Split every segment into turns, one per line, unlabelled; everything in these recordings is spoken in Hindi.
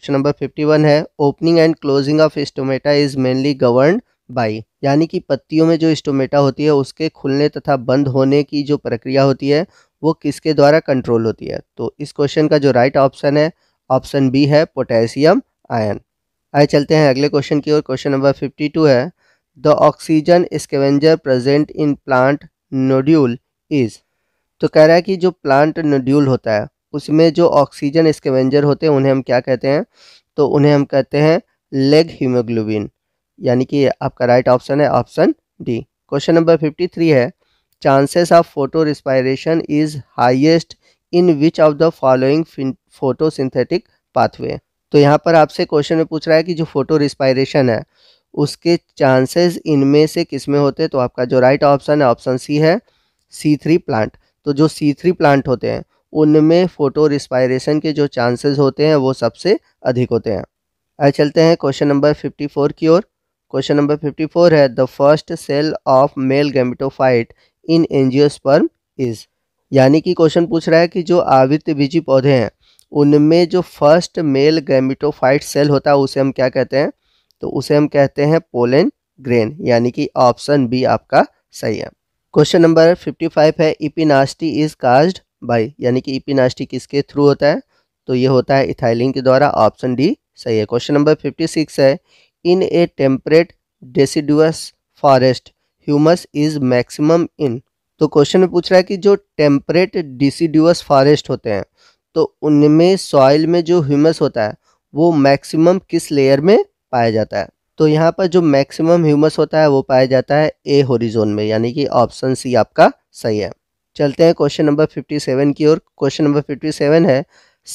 क्वेश्चन नंबर फिफ्टी वन है opening and closing of stomata is mainly govern by यानी कि पत्तियों में जो स्टोमेटा होती है उसके खुलने तथा बंद होने की जो प्रक्रिया होती है वो किसके द्वारा कंट्रोल होती है तो इस क्वेश्चन का जो राइट ऑप्शन है ऑप्शन बी है पोटेशियम आयन आए चलते हैं अगले क्वेश्चन की ओर क्वेश्चन नंबर फिफ्टी टू है the oxygen scavenger present in plant nodule is तो कह रहा है कि जो प्लांट नोड्यूल होता है उसमें जो ऑक्सीजन स्केवेंजर होते हैं उन्हें हम क्या कहते हैं तो उन्हें हम कहते हैं लेग हीमोग्लोबिन यानी कि आपका राइट ऑप्शन है option D question number fifty three है chances of photorespiration is highest in which of the following photosynthetic pathway तो यहाँ पर आपसे क्वेश्चन में पूछ रहा है कि जो फोटो रिस्पायरेशन है उसके चांसेस इनमें से किस में होते हैं तो आपका जो राइट ऑप्शन है ऑप्शन सी है सी थ्री प्लांट तो जो सी थ्री प्लांट होते हैं उनमें फोटो रिस्पायरेशन के जो चांसेस होते हैं वो सबसे अधिक होते हैं आए चलते हैं क्वेश्चन नंबर 54 की ओर क्वेश्चन नंबर 54 है the first cell of male gametophyte in angiosperm is यानी कि क्वेश्चन पूछ रहा है कि जो आवृत बीजी पौधे हैं उनमें जो फर्स्ट मेल गैमिटोफाइट सेल होता है उसे हम क्या कहते हैं तो उसे हम कहते हैं पोलन ग्रेन यानी कि ऑप्शन बी आपका सही है क्वेश्चन नंबर 55 है इपिनास्टी इज काज्ड बाई यानी कि ईपीनास्टी e किसके थ्रू होता है तो ये होता है इथाइलिन के द्वारा ऑप्शन डी सही है क्वेश्चन नंबर फिफ्टी सिक्स है in a temperate deciduous forest humus is maximum in तो क्वेश्चन में पूछ रहा है कि जो टेम्परेट डिसीड्यूअस फॉरेस्ट होते हैं तो उनमें सॉइल में जो ह्यूमस होता है वो मैक्सिमम किस लेयर में पाया जाता है तो यहाँ पर जो मैक्सिमम ह्यूमस होता है वो पाया जाता है ए होरिजोन में यानी कि ऑप्शन सी आपका सही है चलते हैं क्वेश्चन नंबर 57 की ओर क्वेश्चन नंबर 57 है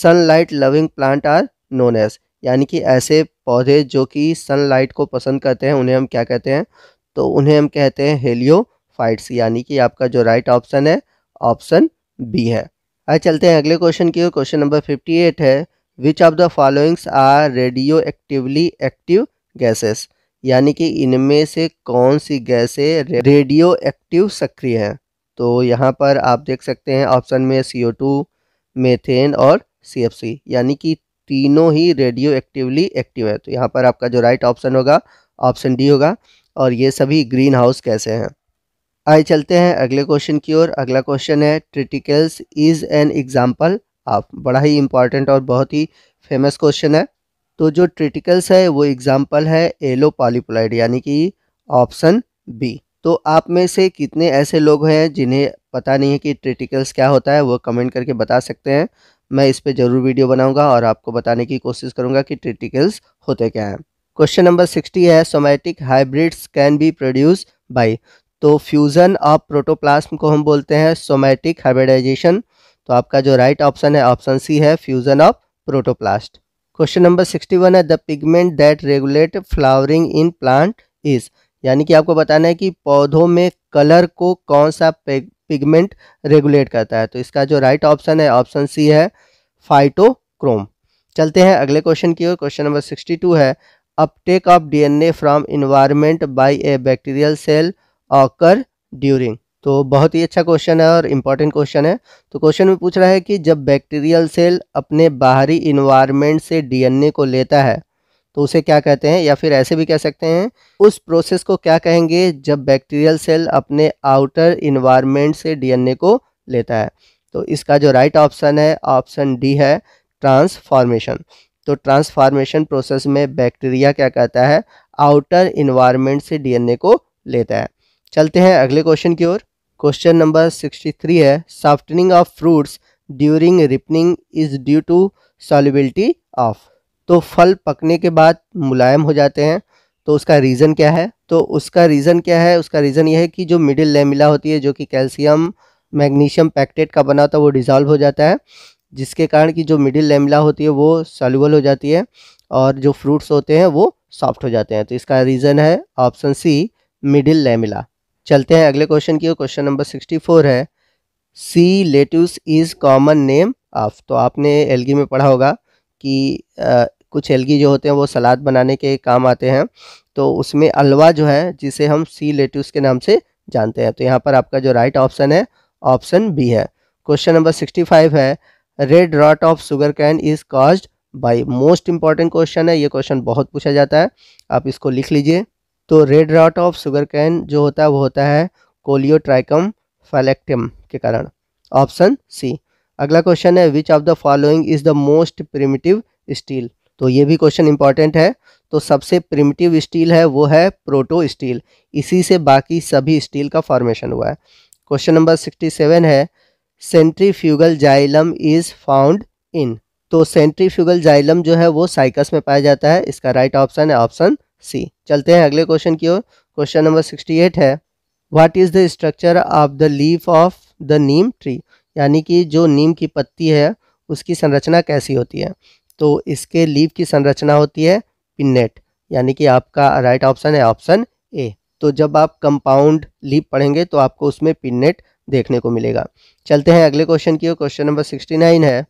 sunlight loving plant are known as यानी कि ऐसे पौधे जो कि सनलाइट को पसंद करते हैं उन्हें हम क्या कहते हैं तो उन्हें हम कहते हैं फाइट्स यानी कि आपका जो राइट right ऑप्शन है ऑप्शन बी है आज चलते हैं अगले क्वेश्चन की ओर क्वेश्चन नंबर एट है which of the followings are radioactively active gases यानी कि इनमें से कौन सी गैसें रेडियो एक्टिव सक्रिय हैं तो यहाँ पर आप देख सकते हैं ऑप्शन में सी ओ टू मेथेन और सी एफ सी यानी कि तीनों ही रेडियो एक्टिवली एक्टिव है तो यहाँ पर आपका जो राइट ऑप्शन होगा ऑप्शन डी होगा और ये सभी ग्रीन हाउस कैसे हैं आइए चलते हैं अगले क्वेश्चन की ओर अगला क्वेश्चन है triticales is an example of बड़ा ही इम्पॉर्टेंट और बहुत ही फेमस क्वेश्चन है तो जो ट्रिटिकल्स है वो एग्ज़ाम्पल है एलो पॉलीप्लाइड यानी कि ऑप्शन बी तो आप में से कितने ऐसे लोग हैं जिन्हें पता नहीं है कि ट्रिटिकल्स क्या होता है वो कमेंट करके बता सकते हैं मैं इस पर ज़रूर वीडियो बनाऊंगा और आपको बताने की कोशिश करूंगा कि ट्रिटिकल्स होते क्या हैं क्वेश्चन नंबर सिक्सटी है somatic hybrids can be produce by तो फ्यूज़न ऑफ प्रोटोप्लाज्म को हम बोलते हैं सोमैटिक हाइब्रिडाइजेशन तो आपका जो राइट right ऑप्शन है ऑप्शन सी है fusion of protoplast question number sixty one है the pigment that regulate flowering in plant is यानी कि आपको बताना है कि पौधों में कलर को कौन सा पिगमेंट रेगुलेट करता है तो इसका जो राइट ऑप्शन है ऑप्शन सी है फाइटोक्रोम चलते हैं अगले क्वेश्चन की ओर क्वेश्चन नंबर सिक्सटी टू है uptake of DNA from environment by a bacterial cell occur during तो बहुत ही अच्छा क्वेश्चन है और इम्पॉर्टेंट क्वेश्चन है तो क्वेश्चन में पूछ रहा है कि जब बैक्टीरियल सेल अपने बाहरी इन्वायरमेंट से डीएनए को लेता है तो उसे क्या कहते हैं या फिर ऐसे भी कह सकते हैं उस प्रोसेस को क्या कहेंगे जब बैक्टीरियल सेल अपने आउटर इन्वायरमेंट से डीएनए को लेता है तो इसका जो राइट right ऑप्शन है ऑप्शन डी है ट्रांसफॉर्मेशन तो ट्रांसफॉर्मेशन प्रोसेस में बैक्टीरिया क्या कहता है आउटर इन्वायरमेंट से डीएनए को लेता है चलते हैं अगले क्वेश्चन की ओर क्वेश्चन नंबर सिक्सटी है softening of fruits during ripening is due to solubility of तो फल पकने के बाद मुलायम हो जाते हैं तो उसका रीज़न क्या है तो उसका रीज़न क्या है उसका रीज़न यह है कि जो मिडिल लेमिला होती है जो कि कैल्शियम मैग्नीशियम पैक्टेट का बना होता है वो डिज़ॉल्व हो जाता है जिसके कारण कि जो मिडिल लेमिला होती है वो सॉल्यूबल हो जाती है और जो फ्रूट्स होते हैं वो सॉफ्ट हो जाते हैं तो इसका रीज़न है ऑप्शन सी मिडिल लेमिला चलते हैं अगले क्वेश्चन की क्वेश्चन नंबर सिक्सटी फोर है sea lettuce is common name of तो आपने एलगी में पढ़ा होगा कि कुछ एलगी जो होते हैं वो सलाद बनाने के काम आते हैं तो उसमें अलवा जो है जिसे हम सी लेट्यूस के नाम से जानते हैं तो यहाँ पर आपका जो राइट ऑप्शन है ऑप्शन बी है क्वेश्चन नंबर सिक्सटी फाइव है red rot of sugarcane is cause by most important question है ये क्वेश्चन बहुत पूछा जाता है आप इसको लिख लीजिए तो red rot of sugarcane जो होता है वो होता है कोलियोट्राइकम फैलेक्टम के कारण ऑप्शन सी अगला क्वेश्चन है which of the following is the most primitive stele तो ये भी क्वेश्चन इंपॉर्टेंट है तो सबसे प्रिमिटिव स्टील है वो है प्रोटो स्टील इसी से बाकी सभी स्टील का फॉर्मेशन हुआ है क्वेश्चन नंबर सिक्सटी सेवन है centrifugal xylem is found in तो सेंट्रीफ्यूगल जाइलम जो है वो साइकस में पाया जाता है इसका राइट ऑप्शन है ऑप्शन सी चलते हैं अगले क्वेश्चन की ओर क्वेश्चन नंबर सिक्सटी एट है what is the structure of the leaf of the neem tree यानी कि जो नीम की पत्ती है उसकी संरचना कैसी होती है तो इसके लीव की संरचना होती है पिनेट यानी कि आपका राइट ऑप्शन है ऑप्शन ए तो जब आप कंपाउंड लीव पढ़ेंगे तो आपको उसमें पिनेट देखने को मिलेगा चलते हैं अगले क्वेश्चन की ओर क्वेश्चन नंबर सिक्सटी नाइन है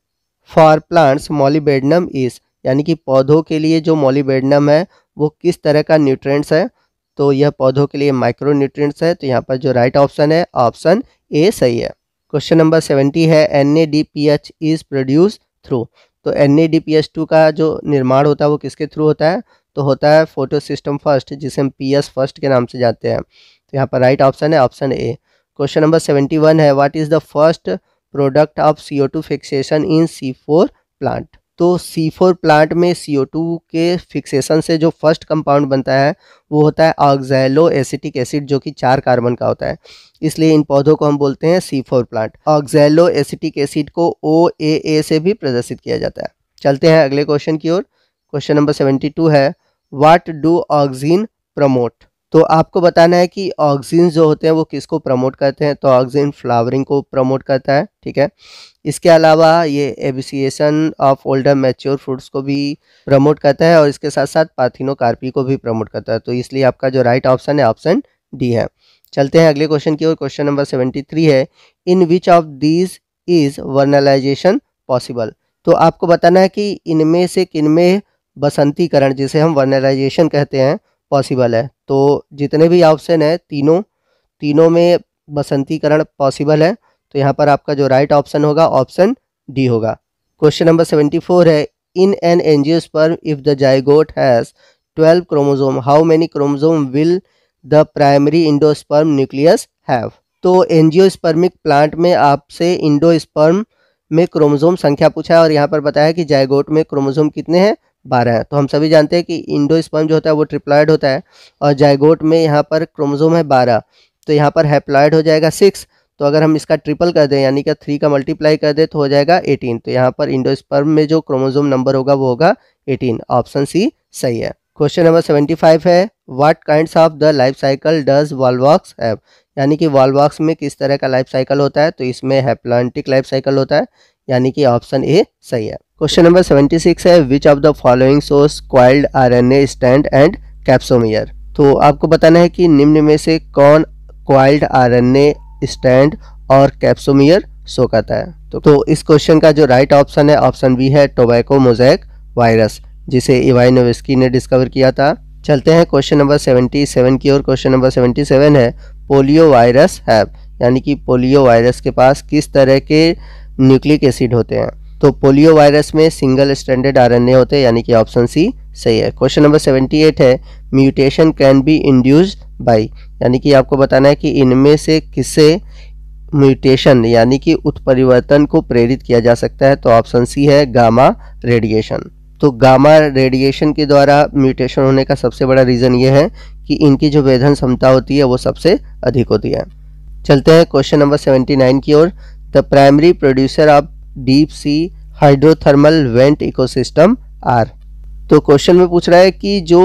फॉर प्लांट्स मॉलीबेडनम इज यानी कि पौधों के लिए जो मॉलीबेडनम है वो किस तरह का न्यूट्रेंट्स है तो यह पौधों के लिए माइक्रो न्यूट्रेंट्स है तो यहाँ पर जो राइट ऑप्शन है ऑप्शन ए सही है क्वेश्चन नंबर सेवेंटी है N A D P H is produce through तो एन का जो निर्माण होता है वो किसके थ्रू होता है तो होता है फोटो सिस्टम फर्स्ट जिसे हम पी एस फर्स्ट के नाम से जानते हैं तो यहाँ पर राइट ऑप्शन है option A question number seventy one है what is the first product of C O two fixation in C four plant तो सी फोर प्लांट में सी ओ टू के फिक्सेशन से जो फर्स्ट कंपाउंड बनता है वो होता है ऑक्जैलो एसिटिक एसिड जो कि चार कार्बन का होता है इसलिए इन पौधों को हम बोलते हैं C four plant oxaloacetic acid को ओ ए ए से भी प्रदर्शित किया जाता है चलते हैं अगले क्वेश्चन की ओर क्वेश्चन नंबर सेवेंटी टू है वाट डू ऑक्जीन प्रमोट तो आपको बताना है कि ऑक्सीजन जो होते हैं वो किसको प्रमोट करते हैं तो ऑक्सीजन फ्लावरिंग को प्रमोट करता है ठीक है इसके अलावा ये abscission of older mature fruits को भी प्रमोट करता है और इसके साथ साथ पाथिनोकार्पी को भी प्रमोट करता है तो इसलिए आपका जो राइट ऑप्शन है ऑप्शन डी है चलते हैं अगले क्वेश्चन की ओर क्वेश्चन नंबर सेवेंटी थ्री है in which of these is vernalization possible तो आपको बताना है कि इनमें से किन में बसंतीकरण जिसे हम वर्नलाइजेशन कहते हैं पॉसिबल है तो जितने भी ऑप्शन है तीनों तीनों में बसंतीकरण पॉसिबल है तो यहाँ पर आपका जो राइट ऑप्शन होगा ऑप्शन डी होगा क्वेश्चन नंबर सेवेंटी फोर है in an angiosperm if the zygote has twelve chromosome how many chromosome will the primary endosperm nucleus have तो एंजियोस्पर्मिक प्लांट में आपसे इंडोस्पर्म में क्रोमोजोम संख्या पूछा है और यहाँ पर बताया कि जायगोट में क्रोमोजोम कितने हैं बारह हैं तो हम सभी जानते हैं कि इंडोस्पर्म जो होता है वो ट्रिप्लॉयड होता है और जायगोट में यहाँ पर क्रोमोजोम है बारह तो यहाँ पर हैप्लॉयड हो जाएगा सिक्स तो अगर हम इसका ट्रिपल कर दें यानी कि थ्री का मल्टीप्लाई कर दें तो हो जाएगा एटीन तो यहाँ पर इंडोस्पर्म में जो क्रोमोजोम नंबर होगा वो होगा एटीन ऑप्शन सी सही है क्वेश्चन नंबर सेवेंटी फाइव है what kinds of the life cycle does Volvox have यानी कि वॉलवॉक्स में किस तरह का लाइफ साइकिल होता है तो इसमें हैप्लांटिक लाइफ साइकिल होता है यानी कि ऑप्शन ए सही है क्वेश्चन नंबर सेवेंटी सिक्स है विच ऑफ द फॉलोइंग सोर्स coiled R N A strand and capsomere तो आपको बताना है कि निम्न में से कौन coiled R N A strand और कैप्सोमियर शो करता है तो, तो इस क्वेश्चन का जो राइट ऑप्शन है ऑप्शन बी है टोबैको मोजैक वायरस जिसे इवाइनोविस्की ने डिस्कवर किया था चलते हैं क्वेश्चन नंबर सेवेंटी सेवन की ओर क्वेश्चन नंबर सेवेंटी सेवन है पोलियो वायरस हैव यानी कि पोलियो वायरस के पास किस तरह के न्यूक्लिक एसिड होते हैं तो पोलियो वायरस में सिंगल स्टैंडर्ड आरएनए होते हैं यानी कि ऑप्शन सी सही है क्वेश्चन नंबर सेवेंटी एट है mutation can be induce by यानी कि आपको बताना है कि इनमें से किसे म्यूटेशन यानी कि उत्परिवर्तन को प्रेरित किया जा सकता है तो ऑप्शन सी है गामा रेडिएशन तो गामा रेडिएशन के द्वारा म्यूटेशन होने का सबसे बड़ा रीज़न ये है कि इनकी जो वेधन क्षमता होती है वो सबसे अधिक होती है चलते हैं क्वेश्चन नंबर 79 की ओर the primary producer of deep sea hydrothermal vent ecosystem are तो क्वेश्चन में पूछ रहा है कि जो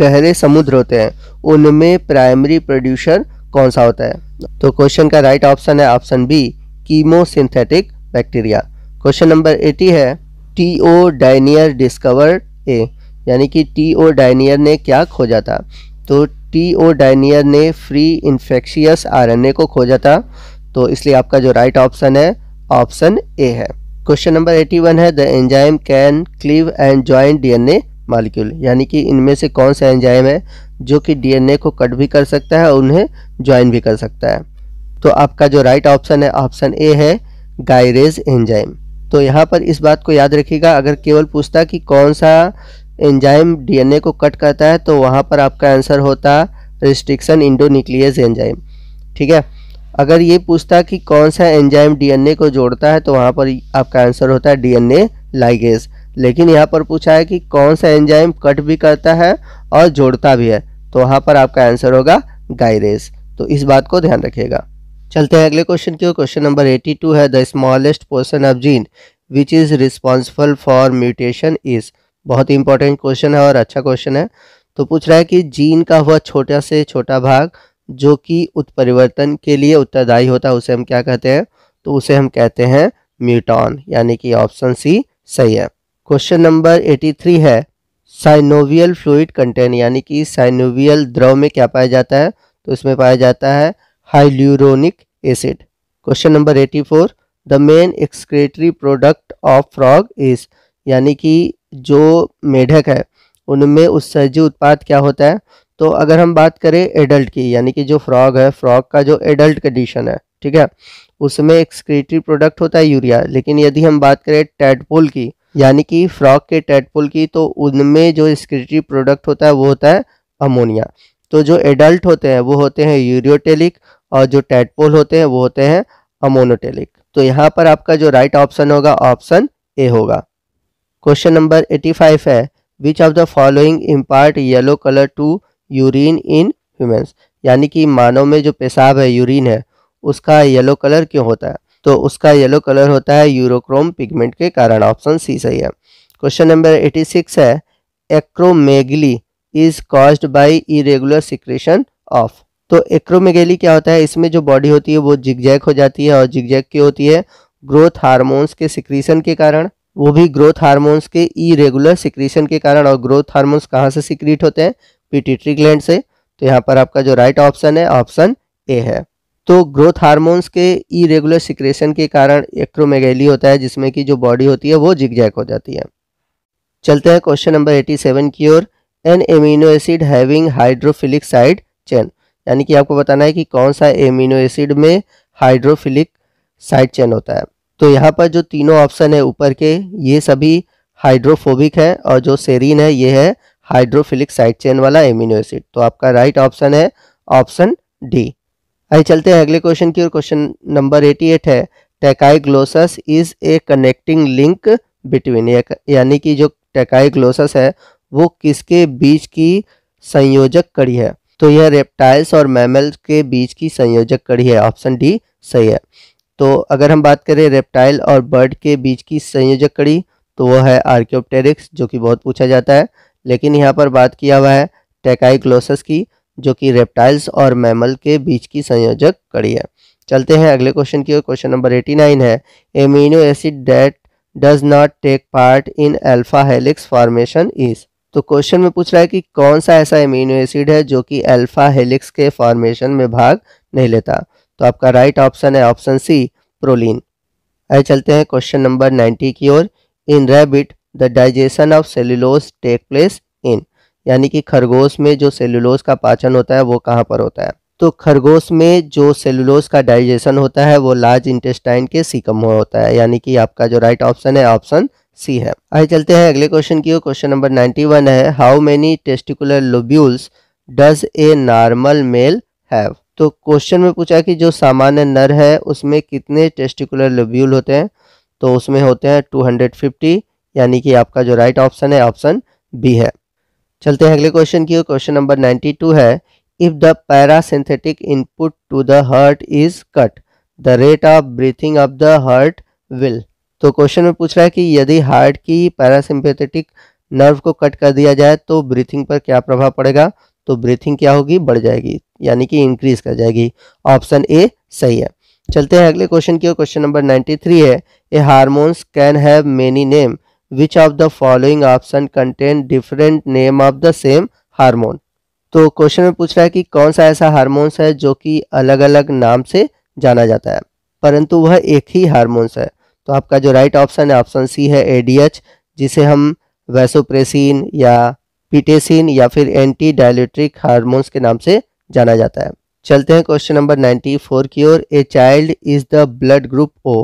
गहरे समुद्र होते हैं उनमें प्राइमरी प्रोड्यूसर कौन सा होता है तो क्वेश्चन का राइट ऑप्शन है option B chemosynthetic bacteria question number 80 है टी ओ डाइनियर डिस्कवर ए यानी कि टी ओ डाइनियर ने क्या खोजा था तो टी ओ डाइनियर ने फ्री इन्फेक्शियस आरएनए को खोजा था तो इसलिए आपका जो राइट ऑप्शन है ऑप्शन ए है क्वेश्चन नंबर 81 है the enzyme can cleave and join DNA molecule यानी कि इनमें से कौन सा एंजाइम है जो कि डीएनए को कट भी कर सकता है और उन्हें ज्वाइन भी कर सकता है तो आपका जो राइट ऑप्शन है ऑप्शन ए है गायरेज एंजाइम तो यहाँ पर इस बात को याद रखिएगा अगर केवल पूछता कि कौन सा एंजाइम डीएनए को कट करता है तो वहाँ पर आपका आंसर होता रिस्ट्रिक्शन इंडोनिक्लियस एंजाइम ठीक है अगर ये पूछता कि कौन सा एंजाइम डीएनए को जोड़ता है तो वहाँ पर आपका आंसर होता है डीएनए लाइगेज लेकिन यहाँ पर पूछा है कि कौन सा एंजाइम कट भी करता है और जोड़ता भी है तो वहाँ पर आपका आंसर होगा गायरेज तो इस बात को ध्यान रखिएगा चलते हैं अगले क्वेश्चन की क्वेश्चन नंबर 82 है the smallest portion of gene which is responsible for mutation is बहुत ही इंपॉर्टेंट क्वेश्चन है और अच्छा क्वेश्चन है तो पूछ रहा है कि जीन का वह छोटा से छोटा भाग जो कि उत्परिवर्तन के लिए उत्तरदायी होता है उसे हम क्या कहते हैं तो उसे हम कहते हैं म्यूटॉन यानी कि ऑप्शन सी सही है क्वेश्चन नंबर 83 है साइनोवियल फ्लूड कंटेंट यानी कि साइनोवियल द्रव में क्या पाया जाता है तो इसमें पाया जाता है acid question number eighty 84. The main excretory product of frog is यानी कि जो मेढक है उनमें उत्सर्जी उत्पाद क्या होता है तो अगर हम बात करें एडल्ट की यानी कि जो फ्रॉग है फ्रॉग का जो एडल्ट कंडीशन है ठीक है उसमें एक्सक्रेटरी प्रोडक्ट होता है यूरिया लेकिन यदि हम बात करें टेडपोल की यानी कि फ्रॉग के टेडपोल की तो उनमें जो एक्सक्रेटरी प्रोडक्ट होता है वो होता है अमोनिया तो जो एडल्ट होते हैं वो होते हैं यूरियोटेलिक और जो टेटपोल होते हैं वो होते हैं अमोनोटेलिक तो यहाँ पर आपका जो राइट ऑप्शन होगा ऑप्शन ए होगा क्वेश्चन नंबर 85 है which of the following impart yellow colour to urine in humans यानी कि मानव में जो पेशाब है यूरिन है उसका येलो कलर क्यों होता है तो उसका येलो कलर होता है यूरोक्रोम पिगमेंट के कारण ऑप्शन सी सही है क्वेश्चन नंबर 86 है acromegaly is caused by irregular secretion of तो एक्रोमेगेली क्या होता है इसमें जो बॉडी होती है वो जिगजैक हो जाती है और जिगजैक क्यों होती है ग्रोथ हार्मोन्स के सिक्रीशन के कारण वो भी ग्रोथ हार्मोन्स के इरेगुलर सिक्रीशन के कारण और ग्रोथ हार्मोन्स कहाँ से सिक्रीट होते हैं पिटिट्री ग्लैंड से तो यहाँ पर आपका जो राइट ऑप्शन है ऑप्शन ए है तो ग्रोथ हार्मोन्स के इरेगुलर सिक्रेशन के कारण एक्रोमेगेली होता है जिसमें कि जो बॉडी होती है वो जिगजैक हो जाती है चलते हैं क्वेश्चन नंबर 87 की ओर an amino acid having hydrophilic side chain यानी कि आपको बताना है कि कौन सा एमिनो एसिड में हाइड्रोफिलिक साइड चेन होता है तो यहाँ पर जो तीनों ऑप्शन है ऊपर के ये सभी हाइड्रोफोबिक है और जो सेरीन है ये है हाइड्रोफिलिक साइड चेन वाला एमिनो एसिड तो आपका राइट ऑप्शन है ऑप्शन डी आइए चलते हैं अगले क्वेश्चन की ओर क्वेश्चन नंबर 88 है Tachyglossus is a connecting link between यानी कि जो टेकाइग्लोसस है वो किसके बीच की संयोजक कड़ी है तो यह रेप्टाइल्स और मैमल्स के बीच की संयोजक कड़ी है ऑप्शन डी सही है तो अगर हम बात करें रेप्टाइल और बर्ड के बीच की संयोजक कड़ी तो वह है आर्क्योप्टेरिक्स जो कि बहुत पूछा जाता है लेकिन यहाँ पर बात किया हुआ है टेकाइग्लोसस की जो कि रेप्टाइल्स और मैमल के बीच की संयोजक कड़ी है चलते हैं अगले क्वेश्चन की ओर क्वेश्चन नंबर एटी नाइन है amino acid that does not take part in alpha helix formation is तो क्वेश्चन में पूछ रहा है कि कौन सा ऐसा इम्यूनो एसिड है जो कि अल्फा हेलिक्स के फॉर्मेशन में भाग नहीं लेता तो आपका राइट ऑप्शन है ऑप्शन सी प्रोलीन आइए चलते हैं क्वेश्चन नंबर 90 की ओर in rabbit the digestion of cellulose take place in यानी कि खरगोश में जो सेल्यूलोस का पाचन होता है वो कहाँ पर होता है तो खरगोश में जो सेलुलोज का डाइजेशन होता है वो लार्ज इंटेस्टाइन के सीकम होता है यानी कि आपका जो राइट ऑप्शन है ऑप्शन सी है आइए चलते हैं अगले क्वेश्चन की ओर क्वेश्चन नंबर 91 है how many testicular lobules does a normal male have तो क्वेश्चन में पूछा कि जो सामान्य नर है उसमें कितने टेस्टिकुलर लोब्यूल होते हैं तो उसमें होते हैं 250 यानी कि आपका जो राइट ऑप्शन है ऑप्शन बी है चलते हैं अगले क्वेश्चन की ओर क्वेश्चन नंबर 92 है if the parasympathetic input to the heart is cut the rate of breathing of the heart will तो क्वेश्चन में पूछ रहा है कि यदि हार्ट की पैरासिम्पेथेटिक नर्व को कट कर दिया जाए तो ब्रीथिंग पर क्या प्रभाव पड़ेगा तो ब्रीथिंग क्या होगी बढ़ जाएगी यानी कि इंक्रीज कर जाएगी ऑप्शन ए सही है चलते हैं अगले क्वेश्चन की ओर क्वेश्चन नंबर 93 है a hormones can have many name which of the following option contain different name of the same hormone तो क्वेश्चन में पूछ रहा है कि कौन सा ऐसा हार्मोन्स है जो कि अलग अलग नाम से जाना जाता है परंतु वह एक ही हारमोन्स है तो आपका जो राइट ऑप्शन है ऑप्शन सी है एडीएच जिसे हम वैसोप्रेसिन या पीटेसिन या फिर एंटी डायलेट्रिक हारमोन्स के नाम से जाना जाता है चलते हैं क्वेश्चन नंबर 94 की ओर a child is the blood group O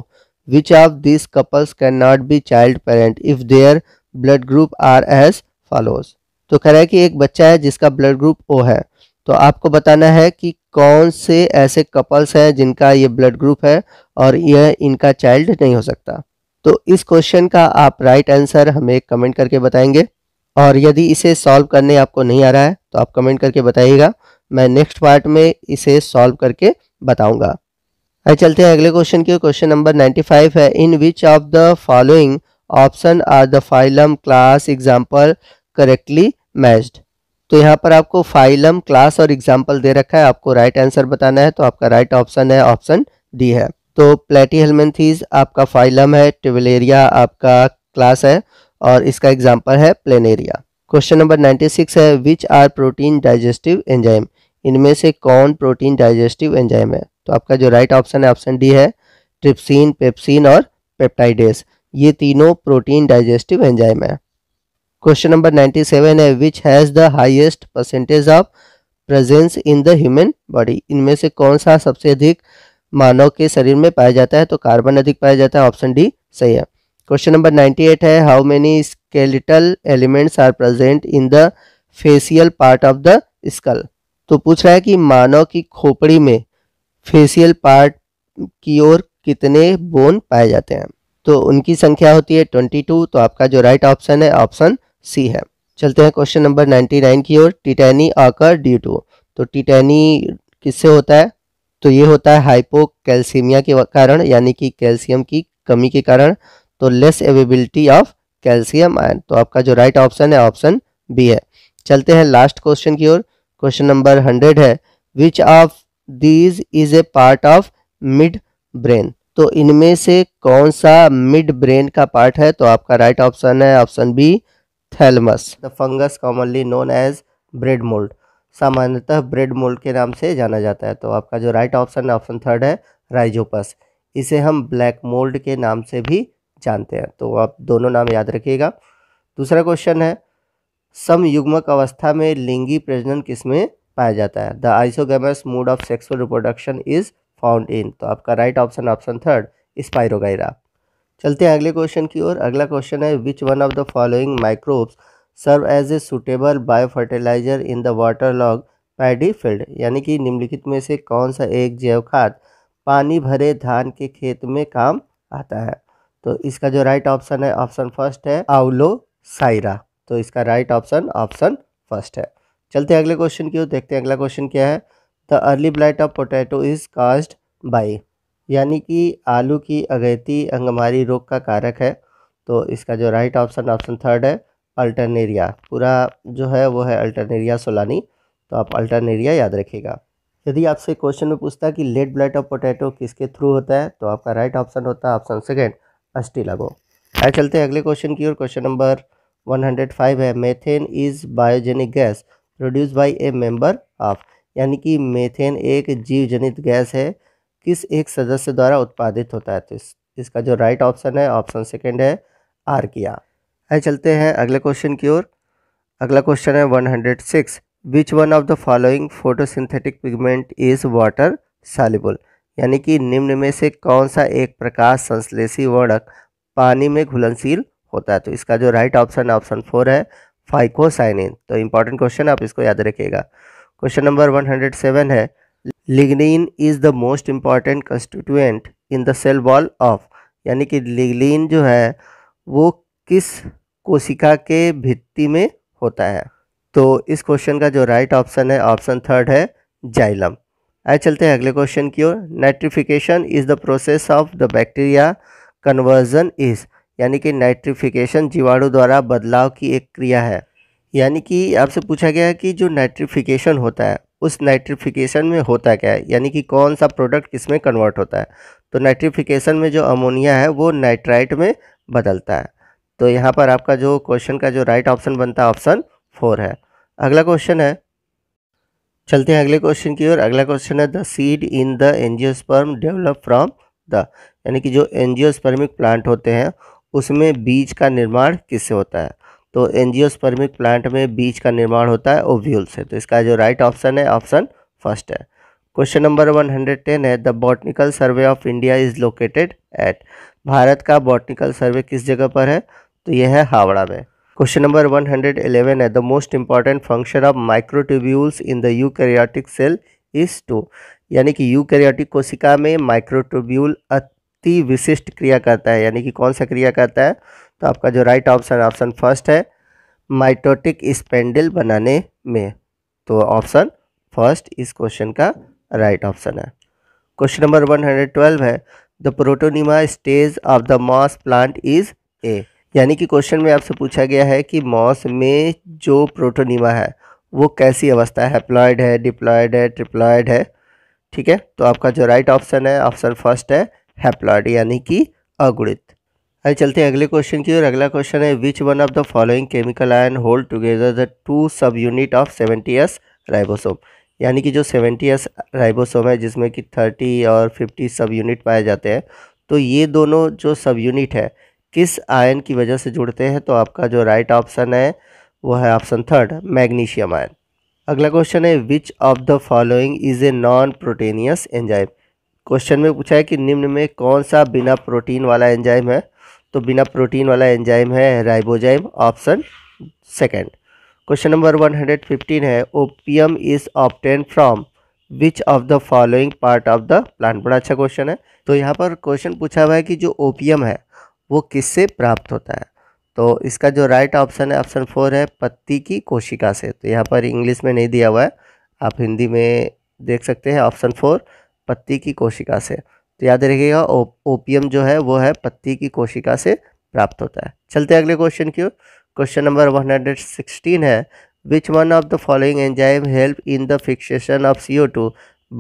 which of this couples can not be child parent if their blood group are as follows तो कह रहा है कि एक बच्चा है जिसका ब्लड ग्रुप ओ है तो आपको बताना है कि कौन से ऐसे कपल्स हैं जिनका ये ब्लड ग्रुप है और यह इनका चाइल्ड नहीं हो सकता तो इस क्वेश्चन का आप राइट आंसर हमें कमेंट करके बताएंगे और यदि इसे सॉल्व करने आपको नहीं आ रहा है तो आप कमेंट करके बताइएगा मैं नेक्स्ट पार्ट में इसे सॉल्व करके बताऊंगा आइए चलते हैं अगले क्वेश्चन की क्वेश्चन नंबर 95 है in which of the following option are the phylum class example correctly matched तो यहाँ पर आपको फाइलम क्लास और एग्जाम्पल दे रखा है आपको राइट आंसर बताना है तो आपका राइट ऑप्शन है ऑप्शन डी है तो प्लेटी हेलमेंथीज आपका फाइलम है ट्यूबलेरिया आपका क्लास है और इसका एग्जाम्पल है प्लेनेरिया क्वेश्चन नंबर 96 है which are protein digestive enzyme इनमें से कौन प्रोटीन डाइजेस्टिव एंजाइम है तो आपका जो राइट ऑप्शन है ऑप्शन डी है ट्रिप्सिन पेप्सिन और पेप्टाइडेस ये तीनों प्रोटीन डाइजेस्टिव एंजाइम है क्वेश्चन नंबर 97 है which has the highest percentage of presence in the human body इनमें से कौन सा सबसे अधिक मानव के शरीर में पाया जाता है तो कार्बन अधिक पाया जाता है ऑप्शन डी सही है क्वेश्चन नंबर 98 है how many skeletal elements are present in the facial part of the skull तो पूछ रहा है कि मानव की खोपड़ी में फेसियल पार्ट की ओर कितने बोन पाए जाते हैं तो उनकी संख्या होती है 22 तो आपका जो राइट ऑप्शन है ऑप्शन सी है चलते हैं क्वेश्चन नंबर नाइन की ओर टिटैनी आकर ड्यू टू तो टिटैनी किससे होता है तो ये होता है हाइपोकैल्सीमिया के कारण यानी कि कैल्शियम की कमी के कारण तो less availability of calcium ion तो आपका जो राइट ऑप्शन है ऑप्शन बी है चलते हैं लास्ट क्वेश्चन की ओर क्वेश्चन नंबर हंड्रेड है which of these is a part of midbrain तो इनमें से कौन सा मिड ब्रेन का पार्ट है तो आपका राइट ऑप्शन है option B thalamus the fungus commonly known as bread mould सामान्यतः ब्रेड मोल्ड के नाम से जाना जाता है तो आपका जो राइट ऑप्शन है ऑप्शन थर्ड है राइजोपस इसे हम ब्लैक मोल्ड के नाम से भी जानते हैं तो आप दोनों नाम याद रखिएगा दूसरा क्वेश्चन है समयुग्मक अवस्था में लिंगी प्रजनन किसमें पाया जाता है the isogamous mode of sexual reproduction is found in तो आपका right option option third Spirogyra चलते हैं अगले क्वेश्चन की ओर अगला क्वेश्चन है which one of the following microbes serve as a suitable biofertilizer in the water log paddy field यानी कि निम्नलिखित में से कौन सा एक जैव खाद पानी भरे धान के खेत में काम आता है तो इसका जो राइट ऑप्शन है ऑप्शन फर्स्ट है आउलो साइरा तो इसका राइट ऑप्शन ऑप्शन फर्स्ट है चलते हैं अगले क्वेश्चन की ओर देखते हैं अगला क्वेश्चन क्या है the early blight of potato is caused by यानी कि आलू की अगैती अंगमारी रोग का कारक है तो इसका जो राइट ऑप्शन ऑप्शन थर्ड है अल्टरनेरिया पूरा जो है वो है अल्टरनेरिया सोलानी तो आप अल्टरनेरिया याद रखिएगा यदि आपसे क्वेश्चन में पूछता कि लेड ब्लड ऑफ पोटैटो किसके थ्रू होता है तो आपका राइट ऑप्शन होता है ऑप्शन सेकेंड अस्टी लगो आए चलते हैं अगले क्वेश्चन की ओर क्वेश्चन नंबर 105 है methane is biogenic gas produce by a member of यानी कि मेथेन एक जीवजनित गैस है किस एक सदस्य द्वारा उत्पादित होता है तो इस, इसका जो राइट ऑप्शन है ऑप्शन सेकेंड है आर किया आए चलते हैं अगले क्वेश्चन की ओर अगला क्वेश्चन है 106 which one of the following photosynthetic pigment is water soluble यानी कि निम्न में से कौन सा एक प्रकाश संश्लेषी वर्णक पानी में घुलनशील होता है तो इसका जो राइट ऑप्शन है ऑप्शन फोर तो है फाइकोसाइनिन तो इंपॉर्टेंट क्वेश्चन आप इसको याद रखिएगा क्वेश्चन नंबर सेवन है lignin is the most important constituent in the cell wall of यानी कि लिग्निन जो है वो किस कोशिका के भित्ति में होता है तो इस क्वेश्चन का जो राइट right ऑप्शन है ऑप्शन थर्ड है जाइलम आए चलते हैं अगले क्वेश्चन की ओर nitrification is the process of the bacteria conversion is यानी कि नाइट्रिफिकेशन जीवाणु द्वारा बदलाव की एक क्रिया है यानी कि आपसे पूछा गया है कि जो नाइट्रिफिकेशन होता है उस नाइट्रिफिकेशन में होता क्या है यानी कि कौन सा प्रोडक्ट किसमें कन्वर्ट होता है तो नाइट्रिफिकेशन में जो अमोनिया है वो नाइट्राइट में बदलता है तो यहाँ पर आपका जो क्वेश्चन का जो राइट ऑप्शन बनता है ऑप्शन फोर है अगला क्वेश्चन है चलते हैं अगले क्वेश्चन की ओर अगला क्वेश्चन है the seed in the angiosperm develop from the यानी कि जो एनजियोस्पर्मिक प्लांट होते हैं उसमें बीज का निर्माण किससे होता है तो एंजियोस्पर्मिक प्लांट में बीज का निर्माण होता है ओव्यूल से तो इसका जो राइट ऑप्शन है ऑप्शन फर्स्ट है question number one hundred ten है the botanical survey of India is located at Bharat का बॉटनिकल सर्वे किस जगह पर है तो यह है हावड़ा में question number one hundred eleven है the most important function of microtubules in the eukaryotic cell is to यानी कि यूकैरियोटिक कोशिका में माइक्रोट्यूब्यूल अति विशिष्ट क्रिया करता है यानी कि कौन सा क्रिया करता है तो आपका जो राइट ऑप्शन ऑप्शन फर्स्ट है माइटोटिक स्पेंडल बनाने में तो ऑप्शन फर्स्ट इस क्वेश्चन का राइट ऑप्शन है क्वेश्चन नंबर 112 है the protonema stage of the moss plant is a यानी कि क्वेश्चन में आपसे पूछा गया है कि मॉस में जो प्रोटोनिमा है वो कैसी अवस्था है प्लॉयड है डिप्लॉयड है ट्रिप्लॉयड है ठीक है तो आपका जो राइट ऑप्शन है ऑप्शन फर्स्ट है हैप्लॉयड यानी कि अगुणित आइए चलते हैं अगले क्वेश्चन की और अगला क्वेश्चन है which one of the following chemical ion hold together the two subunit of seventy S ribosome यानी कि जो सेवेंटी एस राइबोसोम है जिसमें कि थर्टी और फिफ्टी सब यूनिट पाए जाते हैं तो ये दोनों जो सब यूनिट है किस आयन की वजह से जुड़ते हैं तो आपका जो राइट ऑप्शन है वो है ऑप्शन थर्ड मैग्नीशियम आयन अगला क्वेश्चन है which of the following is a non proteinaceous enzyme question में पूछा है कि निम्न में कौन सा बिना प्रोटीन वाला एंजाइम है तो बिना प्रोटीन वाला एंजाइम है ribozyme option second question number one hundred fifteen है opium is obtain from which of the following part of the plant बड़ा अच्छा क्वेश्चन है तो यहाँ पर क्वेश्चन पूछा हुआ है कि जो ओपीएम है वो किससे प्राप्त होता है तो इसका जो राइट ऑप्शन है ऑप्शन फोर है पत्ती की कोशिका से तो यहाँ पर इंग्लिश में नहीं दिया हुआ है आप हिंदी में देख सकते हैं ऑप्शन फोर पत्ती की कोशिका से तो याद रखिएगा ओपियम जो है वो है पत्ती की कोशिका से प्राप्त होता है चलते हैं अगले क्वेश्चन की ओर क्वेश्चन नंबर 116 है which one of the following enzyme help in the fixation of C O two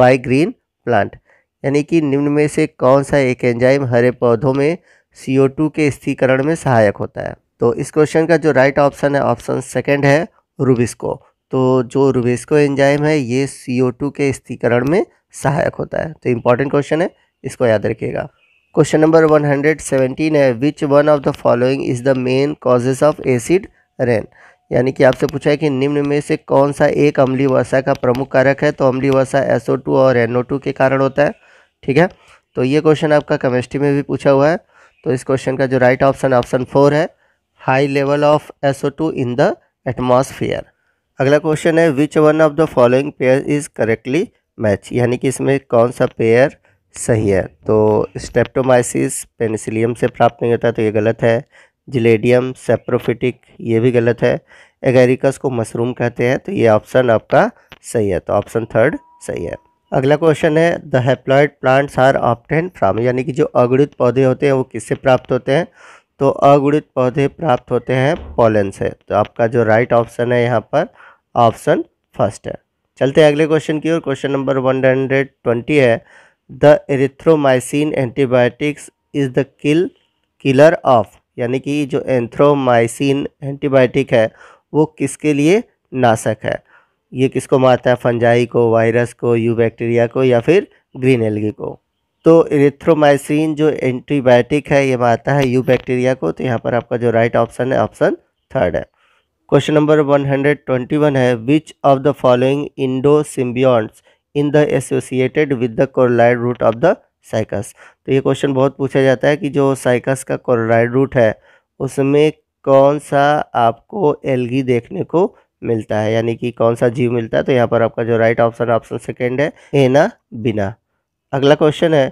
by green plant यानी कि निम्न में से कौन सा एक एंजाइम हरे पौधों में सी ओ टू के स्थिरीकरण में सहायक होता है तो इस क्वेश्चन का जो राइट ऑप्शन है ऑप्शन सेकेंड है रूबिस्को तो जो रूबिस्को एंजाइम है ये सी ओ टू के स्थिरीकरण में सहायक होता है तो इंपॉर्टेंट क्वेश्चन है इसको याद रखिएगा क्वेश्चन नंबर 117 है which one of the following is the main causes of acid rain यानी कि आपसे पूछा है कि निम्न में से कौन सा एक अम्ली वर्षा का प्रमुख कारक है तो अम्ली वर्षा टू और टू के कारण होता है ठीक है तो ये क्वेश्चन आपका केमिस्ट्री में भी पूछा हुआ है तो इस क्वेश्चन का जो राइट ऑप्शन ऑप्शन फोर है high level of two in the atmosphere अगला क्वेश्चन है which one of the following pair is correctly match यानी कि इसमें कौन सा पेयर सही है तो स्टेप्टोमाइसिस पेनिसिलियम से प्राप्त नहीं होता तो ये गलत है जिलेडियम सेप्रोफिटिक ये भी गलत है एगेरिकस को मशरूम कहते हैं तो ये ऑप्शन आपका सही है तो ऑप्शन थर्ड सही है अगला क्वेश्चन है the haploid plants are obtain from यानी कि जो अगुणित पौधे होते हैं वो किससे प्राप्त होते हैं तो अगुणित पौधे प्राप्त होते हैं पोलन से तो आपका जो राइट ऑप्शन है यहाँ पर ऑप्शन फर्स्ट है चलते हैं अगले क्वेश्चन की ओर question number one hundred twenty है the erythromycin antibiotics is the kill killer of यानी कि जो एंथ्रोमाइसिन एंटीबायोटिक है वो किसके लिए नाशक है ये किसको मारता है फंजाई को वायरस को यू बैक्टीरिया को या फिर ग्रीन एलगी को तो इरेथ्रोमाइसिन जो एंटीबायोटिक है ये मारता है यू बैक्टीरिया को तो यहाँ पर आपका जो राइट ऑप्शन है ऑप्शन थर्ड है क्वेश्चन नंबर 121 है which of the following endosymbionts in the associated with the coralloid root of the cycas तो ये क्वेश्चन बहुत पूछा जाता है कि जो साइकस का कोरलाइड रूट है उसमें कौन सा आपको एलगी देखने को मिलता है यानी कि कौन सा जीव मिलता है तो यहाँ पर आपका जो राइट ऑप्शन ऑप्शन सेकेंड है एना बिना अगला क्वेश्चन है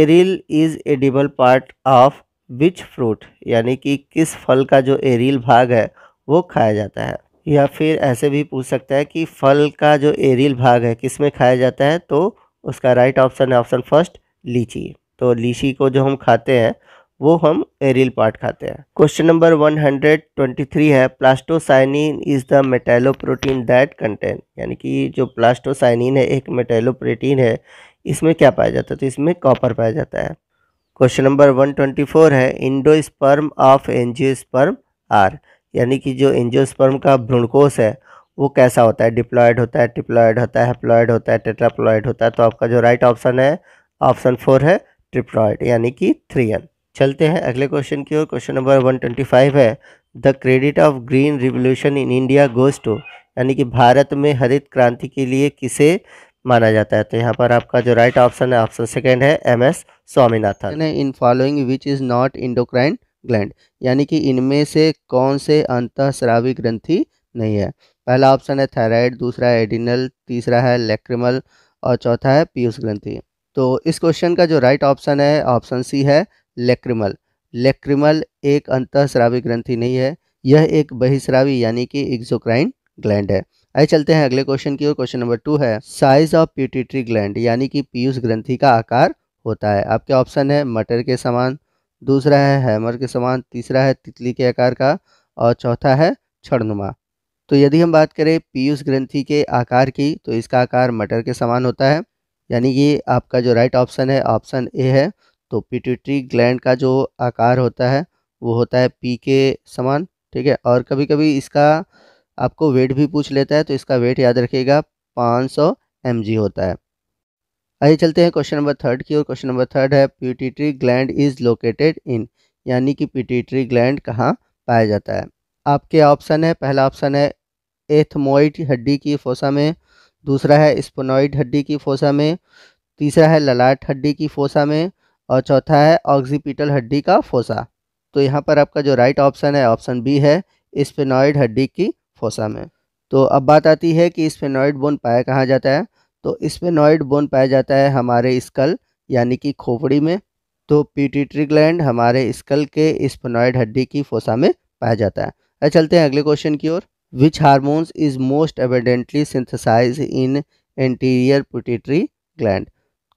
aril is edible part of which fruit यानी कि किस फल का जो एरिल भाग है वो खाया जाता है या फिर ऐसे भी पूछ सकता है कि फल का जो एरियल भाग है किस में खाया जाता है तो उसका राइट ऑप्शन है ऑप्शन फर्स्ट लीची तो लीची को जो हम खाते हैं वो हम एरियल पार्ट खाते हैं क्वेश्चन नंबर 123 है plastocyanin is the metalloprotein that contain यानी कि जो प्लास्टोसाइनिन है एक मेटेलोप्रोटीन है इसमें क्या पाया जाता है तो इसमें कॉपर पाया जाता है क्वेश्चन नंबर 124 है endosperm of angiosperm are यानी कि जो एंजियोस्पर्म का भ्रूणकोश है वो कैसा होता है डिप्लॉयड होता है ट्रिप्लॉयड होता है हेप्लॉयड होता है टेट्राप्लॉयड होता है तो आपका जो राइट ऑप्शन है ऑप्शन फोर है ट्रिप्लॉयड यानी कि थ्री एन चलते हैं अगले क्वेश्चन की ओर question number one twenty five है the credit of green revolution in India goes to यानी कि भारत में हरित क्रांति के लिए किसे माना जाता है तो यहाँ पर आपका जो राइट ऑप्शन है ऑप्शन सेकेंड है M S Swaminathan in following which is not endocrine gland यानी कि इनमें से कौन से अंतःस्रावी ग्रंथि नहीं है पहला ऑप्शन है थायराइड दूसरा है एडिनल तीसरा है लेक्रिमल और चौथा है पीयूष ग्रंथि तो इस क्वेश्चन का जो राइट ऑप्शन है ऑप्शन सी है लेक्रिमल लेक्रिमल एक अंतःस्रावी ग्रंथि नहीं है यह एक बहिस्रावी यानी कि एक्जोक्राइन ग्लैंड है आइए चलते हैं अगले क्वेश्चन की ओर क्वेश्चन नंबर टू है साइज ऑफ प्यूटिट्री ग्लैंड यानी कि पीयूष ग्रंथि का आकार होता है आपके ऑप्शन है मटर के समान दूसरा है हैमर के समान तीसरा है तितली के आकार का और चौथा है छड़नुमा तो यदि हम बात करें पीयूष ग्रंथि के आकार की तो इसका आकार मटर के समान होता है यानी कि आपका जो राइट ऑप्शन है ऑप्शन ए है तो पिट्यूटरी ग्लैंड का जो आकार होता है वो होता है पी के समान ठीक है और कभी कभी इसका आपको वेट भी पूछ लेता है तो इसका वेट याद रखिएगा 500 सौ होता है आइए चलते हैं क्वेश्चन नंबर थर्ड की और क्वेश्चन नंबर थर्ड है pituitary gland is located in यानी कि प्यूटिट्री ग्लैंड कहाँ पाया जाता है आपके ऑप्शन है पहला ऑप्शन है एथमोइड हड्डी की फोसा में दूसरा है स्पोनॉइड हड्डी की फोसा में तीसरा है ललाट हड्डी की फोसा में और चौथा है ऑक्सीपिटल हड्डी का फोसा तो यहाँ पर आपका जो राइट ऑप्शन है ऑप्शन बी है स्पेनॉइड हड्डी की फोसा में तो अब बात आती है कि स्पेनॉइड बोन पाया कहाँ जाता है तो इसमें नॉइड बोन पाया जाता है हमारे स्कल यानी कि खोपड़ी में तो पीटीट्री ग्लैंड हमारे स्कल के स्पनॉइड हड्डी की फोसा में पाया जाता है अब चलते हैं अगले क्वेश्चन की ओर which hormones is most evidently synthesize in anterior pituitary gland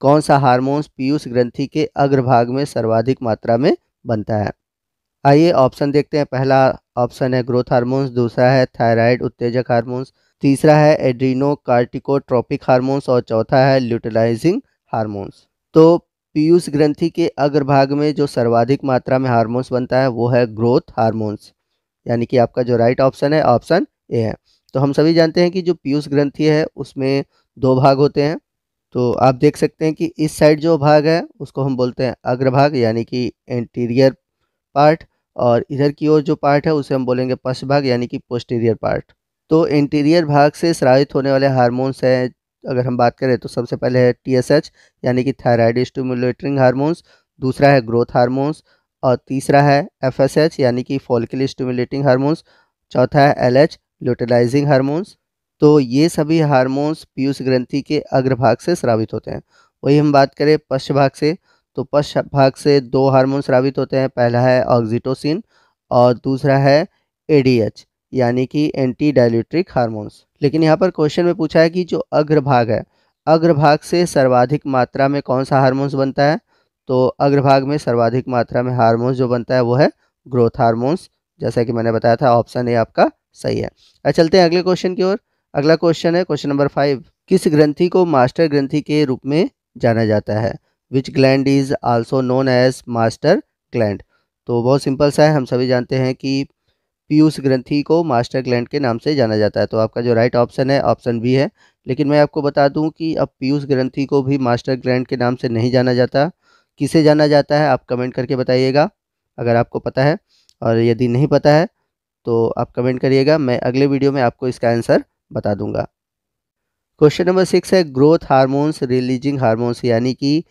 कौन सा हारमोन्स पीयूष ग्रंथि के अग्रभाग में सर्वाधिक मात्रा में बनता है आइए ऑप्शन देखते हैं पहला ऑप्शन है ग्रोथ हार्मोन्स दूसरा है थायराइड उत्तेजक हारमोन्स तीसरा है एड्रीनो कार्टिकोट्रोपिक हारमोन्स और चौथा है ल्यूटिलाइजिंग हारमोन्स तो पीयूष ग्रंथि के अग्रभाग में जो सर्वाधिक मात्रा में हारमोन्स बनता है वो है ग्रोथ हारमोन्स यानी कि आपका जो राइट ऑप्शन है ऑप्शन ए है तो हम सभी जानते हैं कि जो पीयूष ग्रंथि है उसमें दो भाग होते हैं तो आप देख सकते हैं कि इस साइड जो भाग है उसको हम बोलते हैं अग्रभाग यानी कि एंटीरियर पार्ट और इधर की ओर जो पार्ट है उसे हम बोलेंगे पश्च भाग यानी कि पोस्टीरियर पार्ट तो इंटीरियर भाग से स्रावित होने वाले हार्मोन्स हैं अगर हम बात करें तो सबसे पहले है टीएसएच यानी कि थायराइड स्टिमुलेटरिंग हार्मोन्स दूसरा है ग्रोथ हार्मोन्स और तीसरा है एफएसएच यानी कि फॉलिकल स्टिमुलेटिंग हार्मोन्स चौथा है एलएच ल्यूटिलाइजिंग हार्मोन्स तो ये सभी हार्मोन्स पीयूष ग्रंथि के अग्रभाग से स्रावित होते हैं वही हम बात करें पश्च भाग से तो पश्च भाग से दो हारमोन स्रावित होते हैं पहला है ऑक्सीटोसिन और दूसरा है एच यानी कि एंटी डायलिट्रिक हारमोन्स लेकिन यहाँ पर क्वेश्चन में पूछा है कि जो अग्रभाग है अग्रभाग से सर्वाधिक मात्रा में कौन सा हारमोन्स बनता है तो अग्रभाग में सर्वाधिक मात्रा में हारमोन्स जो बनता है वो है ग्रोथ हारमोन्स जैसा कि मैंने बताया था ऑप्शन ए आपका सही है अब चलते हैं अगले क्वेश्चन की ओर अगला क्वेश्चन है क्वेश्चन नंबर फाइव किस ग्रंथि को मास्टर ग्रंथि के रूप में जाना जाता है which gland is also known as master gland तो बहुत सिंपल सा है हम सभी जानते हैं कि पीयूष ग्रंथी को मास्टर ग्लैंड के नाम से जाना जाता है तो आपका जो राइट ऑप्शन है ऑप्शन बी है लेकिन मैं आपको बता दूं कि अब पीयूष ग्रंथि को भी मास्टर ग्लैंड के नाम से नहीं जाना जाता किसे जाना जाता है आप कमेंट करके बताइएगा अगर आपको पता है और यदि नहीं पता है तो आप कमेंट करिएगा मैं अगले वीडियो में आपको इसका आंसर बता दूंगा क्वेश्चन नंबर सिक्स है ग्रोथ हार्मोन्स रिलीजिंग हारमोन्स यानी कि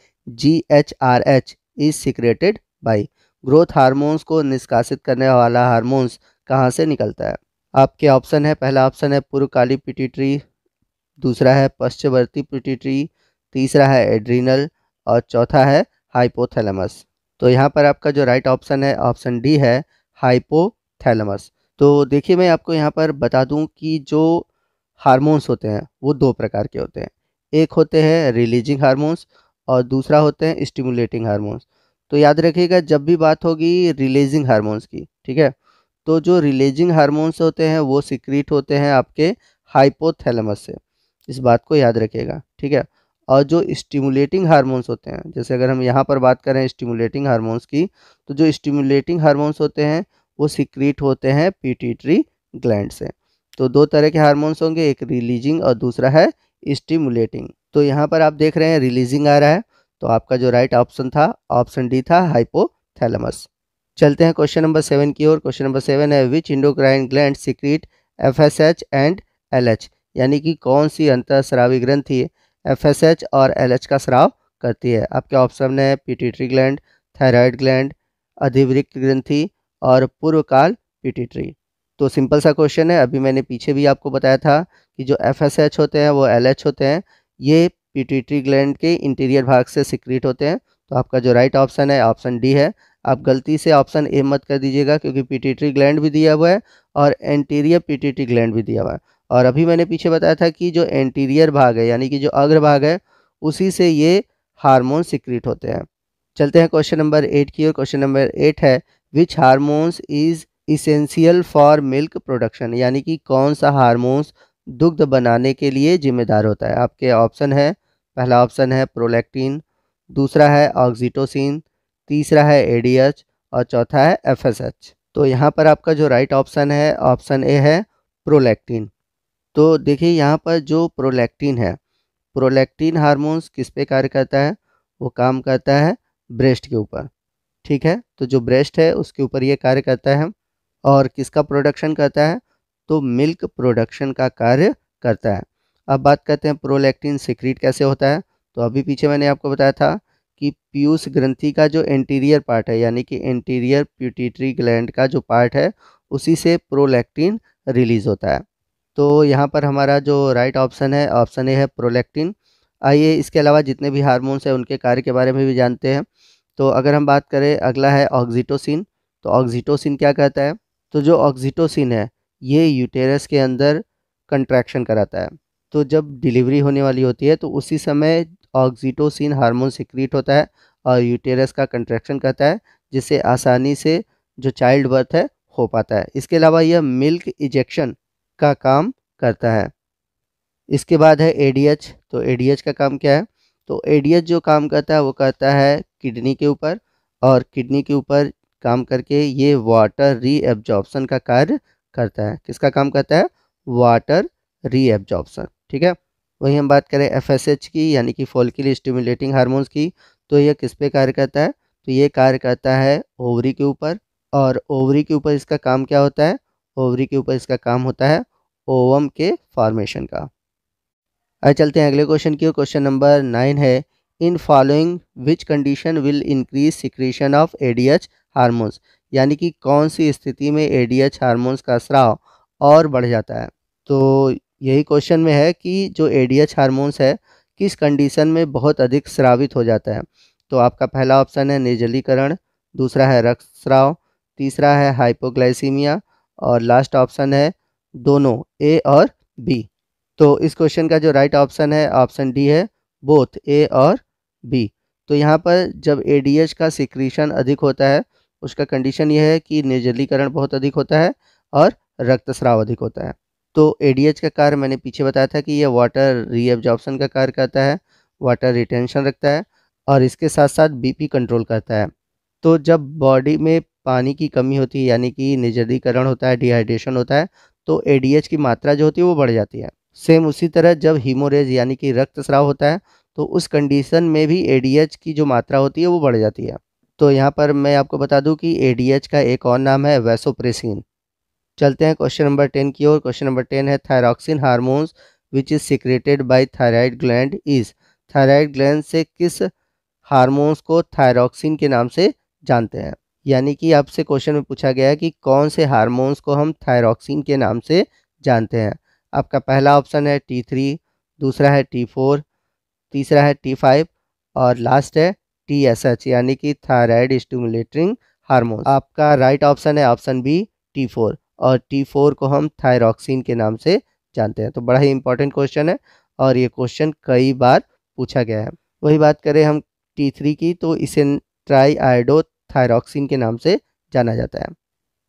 G H R H is secreted by growth hormones को निष्कासित करने वाला हारमोन्स कहाँ से निकलता है आपके ऑप्शन है पहला ऑप्शन है पूर्व काली पिटिट्री दूसरा है पश्चवर्ती पिटिट्री तीसरा है एड्रीनल और चौथा है हाइपोथैलेमस तो यहाँ पर आपका जो राइट ऑप्शन है ऑप्शन डी है हाइपोथैलेमस तो देखिए मैं आपको यहाँ पर बता दूँ कि जो हारमोन्स होते हैं वो दो प्रकार के होते हैं एक होते हैं रिलीजिंग हारमोन्स और दूसरा होते हैं स्टिमुलेटिंग हारमोन्स तो याद रखिएगा जब भी बात होगी रिलीजिंग हारमोन्स की ठीक है तो जो रिलीजिंग हार्मोन्स होते हैं वो सिक्रीट होते हैं आपके हाइपोथैलेमस से इस बात को याद रखिएगा ठीक है और जो स्टिमुलेटिंग हार्मोन्स होते हैं जैसे अगर हम यहाँ पर बात करें स्टिमुलेटिंग हार्मोन्स की तो जो स्टिमुलेटिंग हार्मोन्स होते हैं वो सिक्रीट होते हैं पीटीट्री ग्लैंड से तो दो तरह के हार्मोन्स होंगे एक रिलीजिंग और दूसरा है स्टिमुलेटिंग तो यहाँ पर आप देख रहे हैं रिलीजिंग आ रहा है तो आपका जो राइट ऑप्शन था ऑप्शन डी था हाइपोथैलेमस चलते हैं क्वेश्चन नंबर सेवन की ओर क्वेश्चन नंबर सेवन है which endocrine gland secrete F S H and L H यानी कि कौन सी अंतर श्रावी ग्रंथि एफ एस एच और एल एच का स्राव करती है आपके ऑप्शन है पिटिट्री ग्लैंड थायराइड ग्लैंड अधिवृक्त ग्रंथि और पूर्वकाल पिटिट्री तो सिंपल सा क्वेश्चन है अभी मैंने पीछे भी आपको बताया था कि जो एफ एस एच होते हैं वो एल एच होते हैं ये पिटिट्री ग्लैंड के इंटीरियर भाग से सिक्रीट होते हैं तो आपका जो राइट ऑप्शन है ऑप्शन डी है आप गलती से ऑप्शन ए मत कर दीजिएगा क्योंकि पिटेटरी ग्लैंड भी दिया हुआ है और एंटीरियर पिटेटरी ग्लैंड भी दिया हुआ है और अभी मैंने पीछे बताया था कि जो एंटीरियर भाग है यानी कि जो अग्र भाग है उसी से ये हारमोन सिक्रिट होते हैं चलते हैं क्वेश्चन नंबर एट की ओर क्वेश्चन नंबर एट है which hormones is essential for milk production यानी कि कौन सा हारमोन्स दुग्ध बनाने के लिए जिम्मेदार होता है आपके ऑप्शन है पहला ऑप्शन है प्रोलैक्टिन दूसरा है ऑक्सीटोसिन तीसरा है ए और चौथा है एफ तो यहाँ पर आपका जो राइट ऑप्शन है ऑप्शन ए है प्रोलैक्टिन तो देखिए यहाँ पर जो प्रोलैक्टिन है प्रोलैक्टिन हार्मोन्स किस पे कार्य करता है वो काम करता है ब्रेस्ट के ऊपर ठीक है तो जो ब्रेस्ट है उसके ऊपर ये कार्य करता है और किसका प्रोडक्शन करता है तो मिल्क प्रोडक्शन का कार्य करता है अब बात करते हैं प्रोलैक्टिन सिक्रीट कैसे होता है तो अभी पीछे मैंने आपको बताया था कि पीयूष ग्रंथि का जो एंटीरियर पार्ट है यानी कि एंटीरियर प्यूटिट्री ग्लैंड का जो पार्ट है उसी से प्रोलैक्टिन रिलीज होता है तो यहाँ पर हमारा जो राइट ऑप्शन है ऑप्शन ए है प्रोलैक्टिन आइए इसके अलावा जितने भी हारमोन्स हैं उनके कार्य के बारे में भी जानते हैं तो अगर हम बात करें अगला है ऑक्जिटोसिन तो ऑक्जिटोसिन क्या कहता है तो जो ऑक्जिटोसिन है ये यूटेरस के अंदर कंट्रैक्शन कराता है तो जब डिलीवरी होने वाली होती है तो उसी समय ऑक्सीटोसिन हार्मोन सिक्रीट होता है और यूटेरस का कंट्रैक्शन करता है जिससे आसानी से जो चाइल्ड बर्थ है हो पाता है इसके अलावा यह मिल्क इजेक्शन का काम करता है इसके बाद है एडीएच तो एडीएच का काम क्या है तो एडीएच जो काम करता है वो करता है किडनी के ऊपर और किडनी के ऊपर काम करके ये वाटर रीएब्जॉर्प्शन का कार्य करता है किसका काम करता है वाटर रीएब्जॉर्प्शन ठीक है वहीं हम बात करें एफ की यानी कि फॉलिकल स्टिमुलेटिंग हार्मोन्स की तो यह किस पे कार्य करता है तो ये कार्य करता है ओवरी के ऊपर और ओवरी के ऊपर इसका काम क्या होता है ओवरी के ऊपर इसका काम होता है ओवम के फॉर्मेशन का आइए चलते हैं अगले क्वेश्चन की क्वेश्चन नंबर नाइन है in following which condition will increase secretion of ADH hormones यानी कि कौन सी स्थिति में एडीएच हार्मोन्स का स्राव और बढ़ जाता है तो यही क्वेश्चन में है कि जो एडीएच हार्मोन्स है किस कंडीशन में बहुत अधिक स्रावित हो जाता है तो आपका पहला ऑप्शन है निर्जलीकरण दूसरा है रक्तस्राव तीसरा है हाइपोग्लाइसीमिया और लास्ट ऑप्शन है दोनों ए और बी तो इस क्वेश्चन का जो राइट ऑप्शन है ऑप्शन डी है बोथ ए और बी तो यहाँ पर जब ए का सिक्रीशन अधिक होता है उसका कंडीशन यह है कि निर्जलीकरण बहुत अधिक होता है और रक्तस्राव अधिक होता है तो एडीएच का कार्य मैंने पीछे बताया था कि यह वाटर रीएब्जॉर्प्शन का कार्य करता है वाटर रिटेंशन रखता है और इसके साथ साथ बीपी कंट्रोल करता है तो जब बॉडी में पानी की कमी होती है यानी कि निजर्दीकरण होता है डिहाइड्रेशन होता है तो एडीएच की मात्रा जो होती है वो बढ़ जाती है सेम उसी तरह जब हीमोरेज यानी कि रक्तस्राव होता है तो उस कंडीशन में भी एडीएच की जो मात्रा होती है वो बढ़ जाती है तो यहाँ पर मैं आपको बता दूँ कि एडीएच का एक और नाम है वैसोप्रेसिन चलते हैं क्वेश्चन नंबर टेन की ओर क्वेश्चन नंबर टेन है thyroxine hormones which is secreted by thyroid gland is thyroid gland से किस हार्मोन्स को थायरॉक्सिन के नाम से जानते हैं यानी कि आपसे क्वेश्चन में पूछा गया है कि कौन से हारमोन्स को हम थायरॉक्सिन के नाम से जानते हैं आपका पहला ऑप्शन है टी थ्री दूसरा है टी फोर तीसरा है टी फाइव और लास्ट है टी एस एच यानी कि थायराइड स्टिमुलेटरिंग हार्मोन आपका राइट ऑप्शन है ऑप्शन बी टी फोर और टी फोर को हम थायरॉक्सिन के नाम से जानते हैं तो बड़ा ही इंपॉर्टेंट क्वेश्चन है और ये क्वेश्चन कई बार पूछा गया है वही बात करें हम टी थ्री की तो इसे ट्राई आयोडो थायरॉक्सिन के नाम से जाना जाता है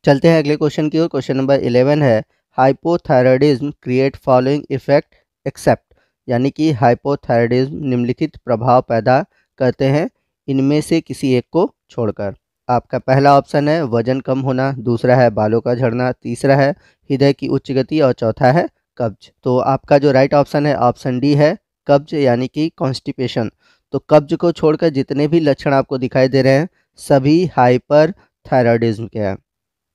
चलते हैं अगले क्वेश्चन की ओर क्वेश्चन नंबर इलेवन है hypothyroidism create following effect except यानी कि हाइपोथायरॉयडिज्म निम्नलिखित प्रभाव पैदा करते हैं इनमें से किसी एक को छोड़कर आपका पहला ऑप्शन है वजन कम होना दूसरा है बालों का झड़ना तीसरा है हृदय की उच्च गति और चौथा है कब्ज तो आपका जो राइट ऑप्शन है ऑप्शन डी है कब्ज यानी कि कॉन्स्टिपेशन तो कब्ज को छोड़कर जितने भी लक्षण आपको दिखाई दे रहे हैं सभी हाइपर थायराइडिज्म के हैं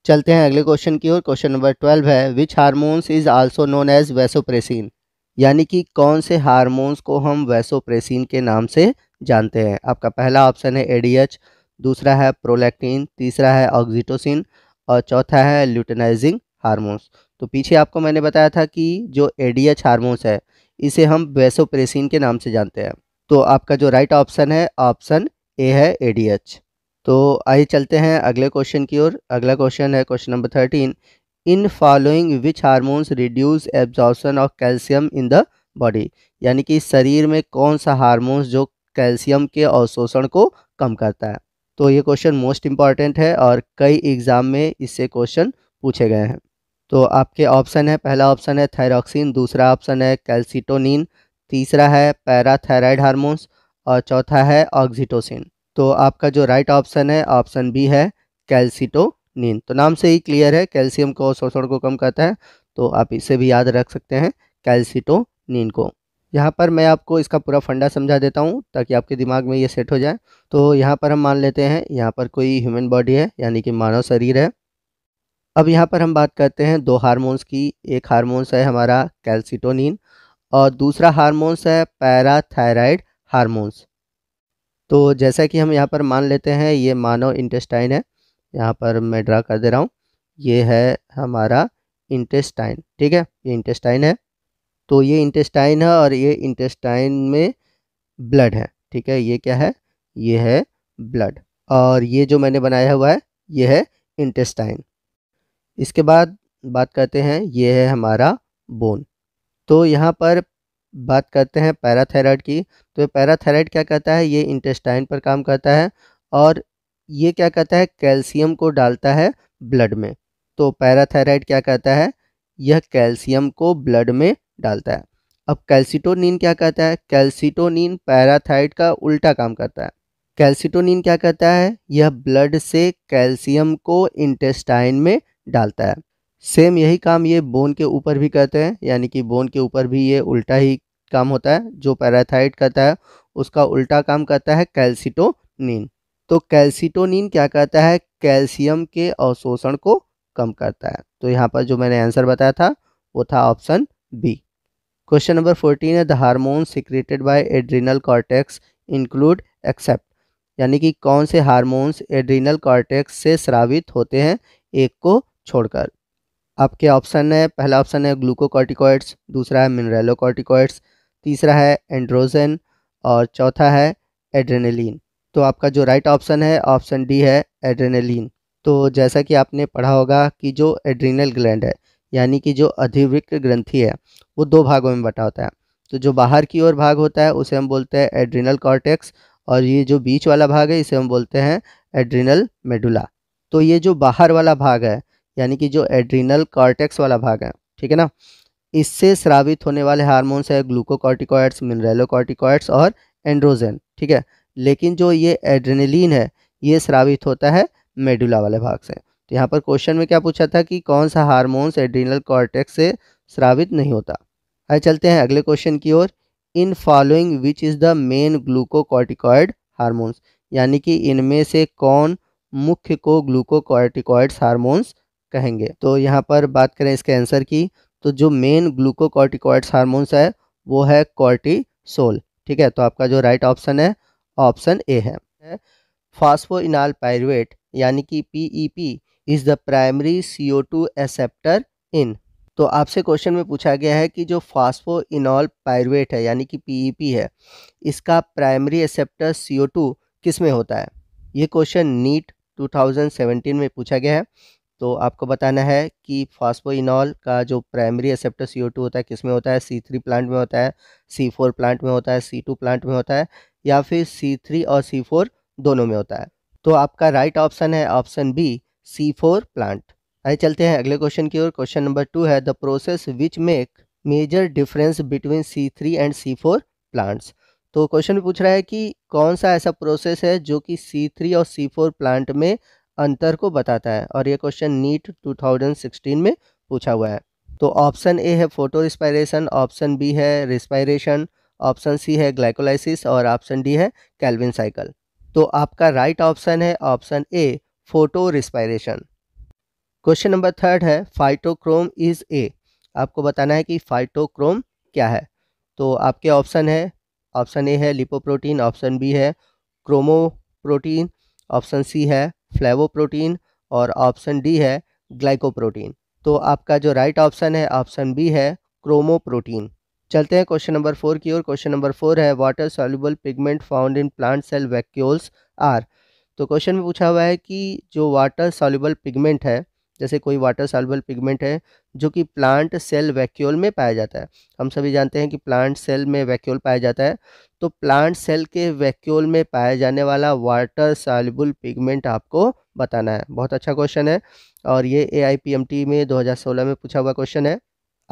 चलते हैं अगले क्वेश्चन की ओर क्वेश्चन नंबर ट्वेल्व है which hormones is also known as vasopressin यानी कि कौन से हारमोन्स को हम वैसोप्रेसिन के नाम से जानते हैं आपका पहला ऑप्शन है एडीएच दूसरा है प्रोलैक्टिन तीसरा है ऑक्सीटोसिन और चौथा है ल्यूटनाइजिंग हारमोन्स तो पीछे आपको मैंने बताया था कि जो एडीएच हारमोन्स है इसे हम वेसोप्रेसिन के नाम से जानते हैं तो आपका जो राइट ऑप्शन है ऑप्शन ए है एडीएच तो आइए चलते हैं अगले क्वेश्चन की ओर अगला क्वेश्चन है question number thirteen in following which hormones reduce absorption of calcium in the body यानी कि शरीर में कौन सा हार्मोन्स जो कैल्शियम के अवशोषण को कम करता है तो ये क्वेश्चन मोस्ट इम्पॉर्टेंट है और कई एग्ज़ाम में इससे क्वेश्चन पूछे गए हैं तो आपके ऑप्शन है पहला ऑप्शन है थायरॉक्सिन दूसरा ऑप्शन है कैल्सिटोनिन तीसरा है पैराथायराइड हार्मोन्स और चौथा है ऑक्सीटोसिन तो आपका जो राइट ऑप्शन है ऑप्शन बी है कैल्सिटोनिन तो नाम से ही क्लियर है कैल्शियम को शोषण को कम करता है तो आप इसे भी याद रख सकते हैं कैल्सिटोनिन को यहाँ पर मैं आपको इसका पूरा फंडा समझा देता हूँ ताकि आपके दिमाग में ये सेट हो जाए तो यहाँ पर हम मान लेते हैं यहाँ पर कोई ह्यूमन बॉडी है यानी कि मानव शरीर है अब यहाँ पर हम बात करते हैं दो हारमोन्स की एक हारमोन्स है हमारा कैल्सिटोनिन और दूसरा हारमोन्स है पैराथायराइड हारमोन्स तो जैसा कि हम यहाँ पर मान लेते हैं ये मानव इंटेस्टाइन है यहाँ पर मैं ड्रा कर दे रहा हूँ ये है हमारा इंटेस्टाइन ठीक है ये इंटेस्टाइन है तो ये इंटेस्टाइन है और ये इंटेस्टाइन में ब्लड है ठीक है ये क्या है ये है ब्लड और ये जो मैंने बनाया हुआ है ये है इंटेस्टाइन इसके बाद बात करते हैं ये है हमारा बोन तो यहाँ पर बात करते हैं पैराथायराइड की तो पैराथायराइड क्या करता है ये इंटेस्टाइन पर काम करता है और ये क्या करता है कैल्शियम को डालता है ब्लड में तो पैराथायराइड क्या करता है यह कैल्शियम को ब्लड में डालता है अब कैल्सिटोनिन क्या करता है कैल्सिटोनिन पैराथाइड का उल्टा काम करता है कैल्सिटोनिन क्या करता है यह ब्लड से कैल्शियम को इंटेस्टाइन में डालता है सेम यही काम ये बोन के ऊपर भी करते हैं यानी कि बोन के ऊपर भी ये उल्टा ही काम होता है जो पैराथाइड करता है उसका उल्टा काम करता है कैल्सिटोनिन तो कैल्सिटोनिन क्या करता है कैल्शियम के अवशोषण को कम करता है तो यहाँ पर जो मैंने आंसर बताया था वो था option B question number fourteen है the hormone secreted by adrenal cortex include except यानी कि कौन से हारमोन्स एड्रीनल कॉर्टेक्स से स्रावित होते हैं एक को छोड़कर आपके ऑप्शन है पहला ऑप्शन है ग्लूकोकॉर्टिकॉइड्स दूसरा है मिनरेलोकॉर्टिकॉइड्स तीसरा है एंड्रोजन और चौथा है एड्रेनलिन तो आपका जो राइट ऑप्शन है ऑप्शन डी है एड्रेनलिन तो जैसा कि आपने पढ़ा होगा कि जो एड्रीनल ग्लैंड है यानी कि जो अधिवृक्क ग्रंथि है वो दो भागों में बटा होता है तो जो बाहर की ओर भाग होता है उसे हम बोलते हैं एड्रिनल कॉर्टेक्स और ये जो बीच वाला भाग है इसे हम बोलते हैं एड्रिनल मेडुला तो ये जो बाहर वाला भाग है यानी कि जो एड्रिनल कॉर्टेक्स वाला भाग है ठीक है ना इससे स्रावित होने वाले हार्मोन्स है ग्लूकोकॉर्टिकॉइड्स मिनरलोकॉर्टिकॉइड्स और एंड्रोजन ठीक है लेकिन जो ये एड्रेनलिन है ये स्रावित होता है मेडुला वाले भाग से तो यहाँ पर क्वेश्चन में क्या पूछा था कि कौन सा हारमोन एड्रीनल कॉर्टेक्स से स्रावित नहीं होता आए चलते हैं अगले क्वेश्चन की ओर in following which is the main glucocorticoid hormones यानी कि इनमें से कौन मुख्य को ग्लूकोकॉर्टिकॉयड्स हारमोन्स कहेंगे तो यहाँ पर बात करें इसके आंसर की तो जो मेन ग्लूकोकॉर्टिकॉयड्स हारमोन्स है वो है कॉर्टिसोल ठीक है तो आपका जो राइट ऑप्शन है ऑप्शन ए है इनाल पायरवेट यानी कि P is the primary C O two acceptor in तो आपसे क्वेश्चन में पूछा गया है कि जो फास्फो इनॉल पायरवेट है यानी कि पीईपी e है इसका primary acceptor C O two किस में होता है ये क्वेश्चन नीट 2017 में पूछा गया है तो आपको बताना है कि इनॉल का जो primary acceptor C O two होता है किस में होता है सी थ्री प्लांट में होता है सी फोर प्लांट में होता है सी टू प्लांट में होता है या फिर सी थ्री और सी फोर दोनों में होता है तो आपका राइट ऑप्शन है option B C four plant आइए चलते हैं अगले क्वेश्चन की ओर क्वेश्चन नंबर टू है the process which make major difference between C three and C four plants तो क्वेश्चन पूछ रहा है कि कौन सा ऐसा प्रोसेस है जो कि सी थ्री और सी फोर प्लांट में अंतर को बताता है और ये क्वेश्चन नीट 2016 में पूछा हुआ है तो ऑप्शन ए है फोटो रिस्पायरेशन ऑप्शन बी है रिस्पायरेशन ऑप्शन सी है ग्लाइकोलाइसिस और ऑप्शन डी है कैलविन साइकिल तो आपका राइट ऑप्शन है option A photorespiration question number third है फाइटोक्रोम इज ए आपको बताना है कि फाइटोक्रोम क्या है तो आपके ऑप्शन है ऑप्शन ए है लिपोप्रोटीन ऑप्शन बी है क्रोमोप्रोटीन ऑप्शन सी है फ्लेवोप्रोटीन और ऑप्शन डी है ग्लाइकोप्रोटीन तो आपका जो राइट right ऑप्शन है ऑप्शन बी है क्रोमोप्रोटीन चलते हैं क्वेश्चन नंबर फोर की ओर क्वेश्चन नंबर फोर है water soluble pigment found in plant cell vacuoles are तो क्वेश्चन में पूछा हुआ है कि जो वाटर सॉल्युबल पिगमेंट है जैसे कोई वाटर सॉल्युबल पिगमेंट है जो कि प्लांट सेल वैक्यूल में पाया जाता है हम सभी जानते हैं कि प्लांट सेल में वैक्यूल पाया जाता है तो प्लांट सेल के वैक्यूल में पाया जाने वाला वाटर सॉल्युबल पिगमेंट आपको बताना है बहुत अच्छा क्वेश्चन है और ये ए में सोलह में पूछा हुआ क्वेश्चन है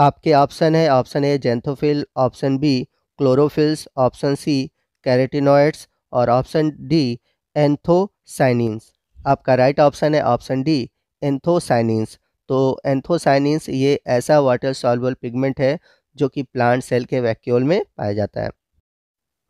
आपके ऑप्शन है option A xanthophyll option B chlorophylls option C carotenoids और ऑप्शन डी एंथोसाइनिन्स आपका राइट ऑप्शन है ऑप्शन डी एंथोसाइनिन्स तो एंथोसाइनिन्स ये ऐसा वाटर सॉल्वल पिगमेंट है जो कि प्लांट सेल के वैक्यूल में पाया जाता है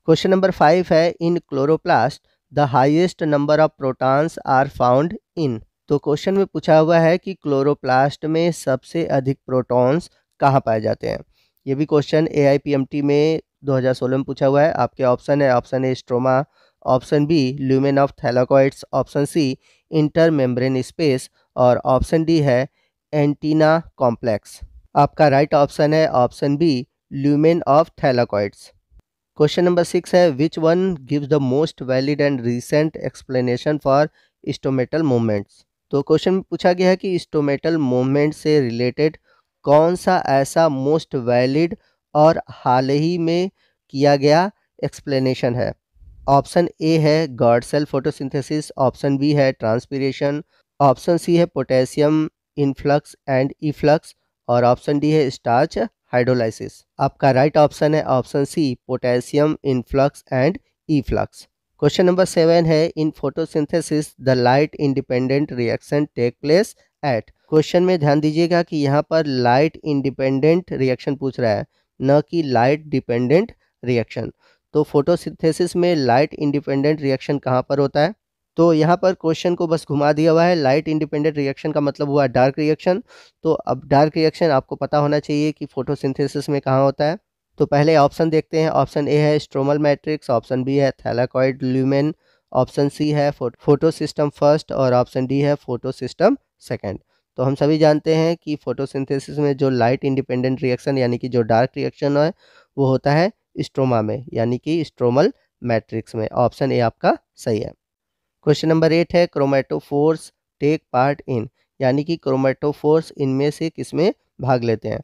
क्वेश्चन नंबर फाइव है in chloroplast the highest number of protons are found in तो क्वेश्चन में पूछा हुआ है कि क्लोरोप्लास्ट में सबसे अधिक प्रोटॉन्स कहाँ पाए जाते हैं ये भी क्वेश्चन ए में 2016 में पूछा हुआ है आपके ऑप्शन है option A stroma option B lumen of thylakoids option C intermembrane space और ऑप्शन डी है एंटीना कॉम्प्लेक्स आपका राइट ऑप्शन है option B lumen of thylakoids question number six है which one gives the most valid and recent explanation for stomatal movements तो क्वेश्चन में पूछा गया है कि स्टोमेटल मूवमेंट से रिलेटेड कौन सा ऐसा मोस्ट वैलिड और हाल ही में किया गया एक्सप्लेनेशन है ऑप्शन ए है guard cell photosynthesis option B है ट्रांसपीरेशन ऑप्शन सी है पोटेशियम इनफ्लक्स एंड इफ्लक्स और ऑप्शन डी है स्टार्च हाइड्रोलाइसिस आपका राइट right ऑप्शन है option C potassium influx and efflux question number seven है in photosynthesis the light independent reaction take place at question में ध्यान दीजिएगा कि यहाँ पर लाइट इंडिपेंडेंट रिएक्शन पूछ रहा है न कि लाइट डिपेंडेंट रिएक्शन तो फोटोसिंथेसिस में लाइट इंडिपेंडेंट रिएक्शन कहाँ पर होता है तो यहाँ पर क्वेश्चन को बस घुमा दिया हुआ है लाइट इंडिपेंडेंट रिएक्शन का मतलब हुआ डार्क रिएक्शन तो अब डार्क रिएक्शन आपको पता होना चाहिए कि फोटोसिंथेसिस में कहाँ होता है तो पहले ऑप्शन देखते हैं ऑप्शन ए है स्ट्रोमल मैट्रिक्स ऑप्शन बी है थैलाकॉइड ल्यूमेन ऑप्शन सी है फोटो सिस्टम फर्स्ट और ऑप्शन डी है फोटो सिस्टम सेकेंड तो हम सभी जानते हैं कि फोटोसिंथेसिस में जो लाइट इंडिपेंडेंट रिएक्शन यानी कि जो डार्क रिएक्शन है वो होता है स्ट्रोमा में यानी कि स्ट्रोमल मैट्रिक्स में ऑप्शन ए आपका सही है क्वेश्चन नंबर एट है क्रोमेटोफोर्स टेक पार्ट इन यानी कि क्रोमेटोफोर्स इनमें से किसमें भाग लेते हैं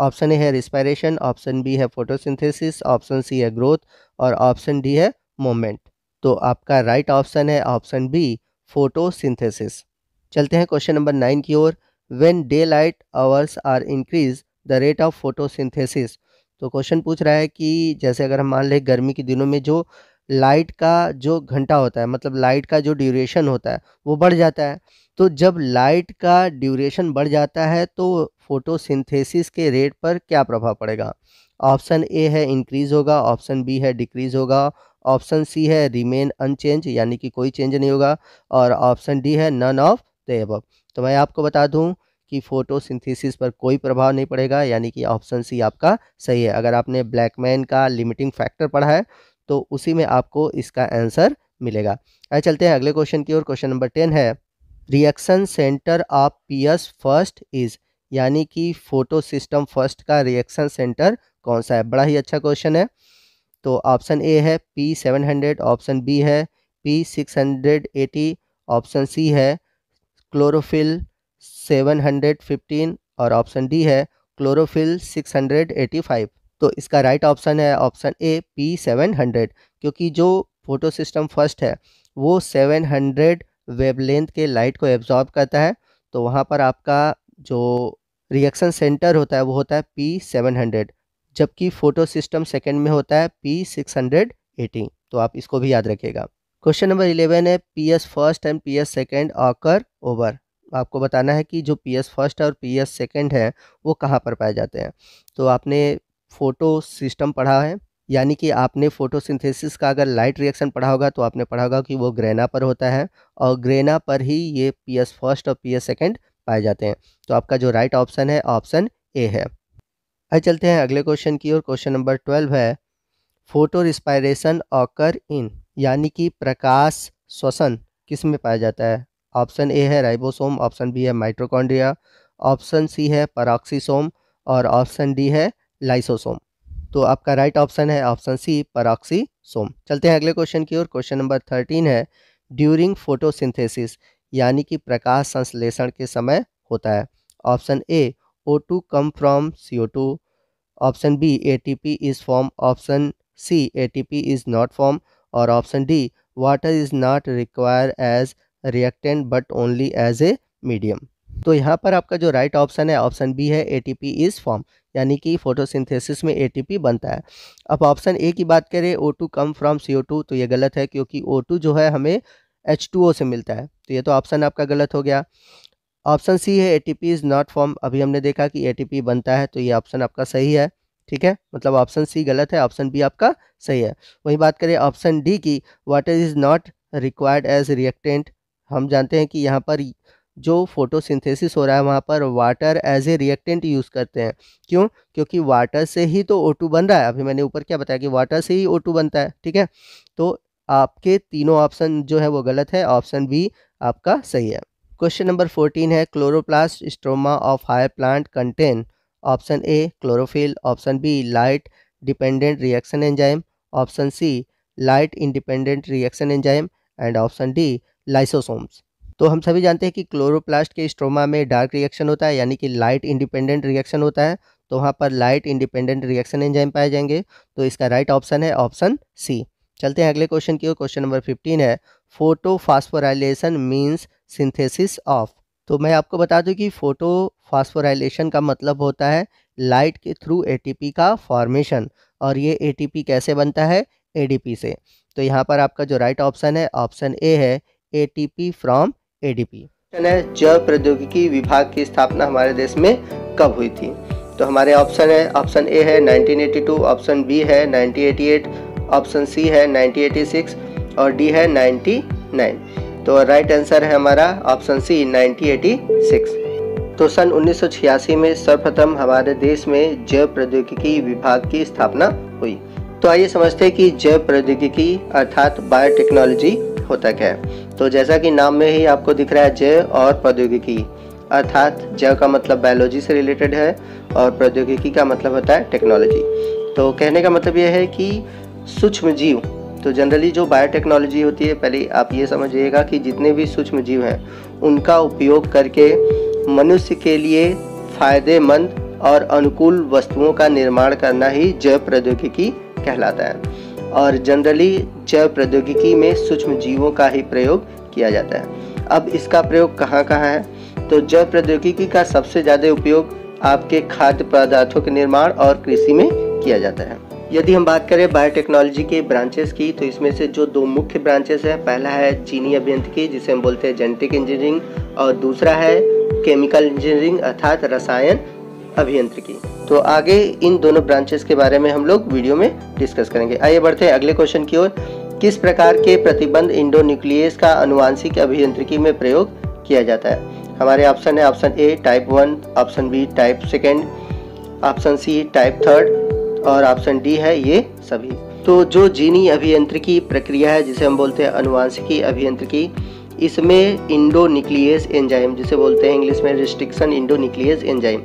ऑप्शन ए है रिस्पायरेशन ऑप्शन बी है फोटोसिंथेसिस ऑप्शन सी है ग्रोथ और ऑप्शन डी है मोमेंट तो आपका राइट right ऑप्शन है ऑप्शन बी फोटोसिंथेसिस चलते हैं क्वेश्चन नंबर नाइन की ओर when day light hours are increase the rate of photosynthesis तो क्वेश्चन पूछ रहा है कि जैसे अगर हम मान लें गर्मी के दिनों में जो लाइट का जो घंटा होता है मतलब लाइट का जो ड्यूरेशन होता है वो बढ़ जाता है तो जब लाइट का ड्यूरेशन बढ़ जाता है तो फोटोसिंथेसिस के रेट पर क्या प्रभाव पड़ेगा ऑप्शन ए है इंक्रीज़ होगा ऑप्शन बी है डिक्रीज़ होगा ऑप्शन सी है रिमेन अनचेंज यानी कि कोई चेंज नहीं होगा और ऑप्शन डी है नन ऑफ द एब तो मैं आपको बता दूं कि फोटोसिंथेसिस पर कोई प्रभाव नहीं पड़ेगा यानी कि ऑप्शन सी आपका सही है अगर आपने ब्लैकमैन का लिमिटिंग फैक्टर पढ़ा है तो उसी में आपको इसका आंसर मिलेगा आए चलते हैं अगले क्वेश्चन की ओर क्वेश्चन नंबर टेन है reaction centre of PS first is यानी कि फोटो सिस्टम फर्स्ट का रिएक्शन सेंटर कौन सा है बड़ा ही अच्छा क्वेश्चन है तो ऑप्शन ए है P seven hundred option B है P six hundred eighty option C है क्लोरोफिल सेवन हंड्रेड फिफ्टीन और ऑप्शन डी है chlorophyll six hundred eighty five तो इसका राइट ऑप्शन है option A P seven hundred क्योंकि जो फोटो सिस्टम फर्स्ट है वो सेवन हंड्रेड वेबलेंथ के लाइट को एब्जॉर्ब करता है तो वहाँ पर आपका जो रिएक्शन सेंटर होता है वो होता है पी सेवन हंड्रेड जबकि फोटो सिस्टम सेकेंड में होता है पी सिक्स हंड्रेड एटी तो आप इसको भी याद रखिएगा क्वेश्चन नंबर इलेवन है P S first and P S second occur over आपको बताना है कि जो पी एस फर्स्ट और पी एस सेकेंड है वो कहाँ पर पाए जाते हैं तो आपने फ़ोटो सिस्टम पढ़ा है यानी कि आपने फोटोसिंथेसिस का अगर लाइट रिएक्शन पढ़ा होगा तो आपने पढ़ा होगा कि वो ग्रेना पर होता है और ग्रेना पर ही ये पी एस फर्स्ट और पी एस सेकेंड पाए जाते हैं तो आपका जो राइट ऑप्शन है ऑप्शन ए है आइए चलते हैं अगले क्वेश्चन की ओर क्वेश्चन नंबर ट्वेल्व है फोटो रिस्पायरेशन ऑकर इन यानी कि प्रकाश श्वसन किस में पाया जाता है ऑप्शन ए है राइबोसोम ऑप्शन बी है माइट्रोकॉन्ड्रिया ऑप्शन सी है पराक्सीसोम और ऑप्शन डी है लाइसोसोम तो आपका राइट ऑप्शन है ऑप्शन सी पराक्सीसोम चलते हैं अगले क्वेश्चन की ओर क्वेश्चन नंबर थर्टीन है ड्यूरिंग फोटोसिंथेसिस यानी कि प्रकाश संश्लेषण के समय होता है option A O two come from C O two option B A T P is form option C A T P is not form और option D water is not require as reactant but only as a medium तो यहाँ पर आपका जो राइट right ऑप्शन है ऑप्शन बी है एटीपी इज फॉर्म यानी कि फोटोसिंथेसिस में एटीपी बनता है अब ऑप्शन ए की बात करें O two come from C O two तो ये गलत है क्योंकि ओ टू जो है हमें एच टू ओ से मिलता है तो ये तो ऑप्शन आपका गलत हो गया ऑप्शन सी है पी इज़ नॉट फॉर्म अभी हमने देखा कि पी बनता है तो ये ऑप्शन आपका सही है ठीक है मतलब ऑप्शन सी गलत है ऑप्शन बी आपका सही है वही बात करें ऑप्शन डी की water is not required as reactant हम जानते हैं कि यहाँ पर जो फोटोसिंथेसिस हो रहा है वहाँ पर water as a reactant use करते हैं क्यों क्योंकि वाटर से ही तो ओ बन रहा है अभी मैंने ऊपर क्या बताया कि वाटर से ही ओ बनता है ठीक है तो आपके तीनों ऑप्शन जो है वो गलत है ऑप्शन बी आपका सही है क्वेश्चन नंबर फोर्टीन है chloroplast stroma of higher plant contain option A chlorophyll option B light dependent reaction enzyme option C light independent reaction enzyme and option D lysosomes तो हम सभी जानते हैं कि क्लोरोप्लास्ट के स्ट्रोमा में डार्क रिएक्शन होता है यानी कि लाइट इंडिपेंडेंट रिएक्शन होता है तो वहाँ पर लाइट इंडिपेंडेंट रिएक्शन एंजाइम पाए जाएंगे तो इसका राइट ऑप्शन है ऑप्शन सी चलते हैं अगले क्वेश्चन की ओर क्वेश्चन नंबर फिफ्टीन है फोटोफास्फोराइलेशन मीन्स सिंथेसिस ऑफ तो मैं आपको बता दूं कि फोटोफास्फोराइलेशन का मतलब होता है लाइट के थ्रू एटीपी का फॉर्मेशन और ये एटीपी कैसे बनता है एडीपी से तो यहाँ पर आपका जो राइट ऑप्शन है ऑप्शन ए है एटीपी फ्रॉम एडीपी जैव प्रौद्योगिकी विभाग की स्थापना हमारे देश में कब हुई थी तो हमारे ऑप्शन है ऑप्शन ए है 1982 ऑप्शन बी है 1988 ऑप्शन सी है 1986 और डी है 99 तो राइट आंसर है हमारा ऑप्शन सी 1986 तो सन 1986 में सर्वप्रथम हमारे देश में जैव प्रौद्योगिकी विभाग की स्थापना हुई तो आइए समझते हैं कि जैव प्रौद्योगिकी अर्थात बायोटेक्नोलॉजी होता है तो जैसा कि नाम में ही आपको दिख रहा है जय और प्रौद्योगिकी अर्थात जय का मतलब बायोलॉजी से रिलेटेड है और प्रौद्योगिकी का मतलब होता है टेक्नोलॉजी तो कहने का मतलब यह है कि सूक्ष्म जीव तो जनरली जो बायोटेक्नोलॉजी होती है पहले आप ये समझिएगा कि जितने भी सूक्ष्म जीव हैं उनका उपयोग करके मनुष्य के लिए फ़ायदेमंद और अनुकूल वस्तुओं का निर्माण करना ही जैव प्रौद्योगिकी कहलाता है और जनरली जैव प्रौद्योगिकी में सूक्ष्म जीवों का ही प्रयोग किया जाता है अब इसका प्रयोग कहाँ कहाँ है तो जैव प्रौद्योगिकी का सबसे ज़्यादा उपयोग आपके खाद्य पदार्थों के निर्माण और कृषि में किया जाता है यदि हम बात करें बायोटेक्नोलॉजी के ब्रांचेस की तो इसमें से जो दो मुख्य ब्रांचेस हैं पहला है चीनी की जिसे हम बोलते हैं जेनेटिक इंजीनियरिंग और दूसरा है केमिकल इंजीनियरिंग अर्थात रसायन अभियंत्र की तो आगे इन दोनों ब्रांचेस के बारे में हम लोग वीडियो में डिस्कस करेंगे आइए बढ़ते हैं अगले क्वेश्चन की ओर किस प्रकार के प्रतिबंध इंडो न्यूक्लियस का अनुवांशिक अभियंत्रिकी में प्रयोग किया जाता है हमारे ऑप्शन है option A type one option B type second option C type third और ऑप्शन डी है ये सभी तो जो जीनी अभियंत्रिकी प्रक्रिया है जिसे हम बोलते हैं अनुवांशिकी अभियंत्रिकी इसमें इंडो न्यूक्लियस एंजाइम जिसे बोलते हैं इंग्लिश में रिस्ट्रिक्शन इंडो न्यूक्लियस एंजाइम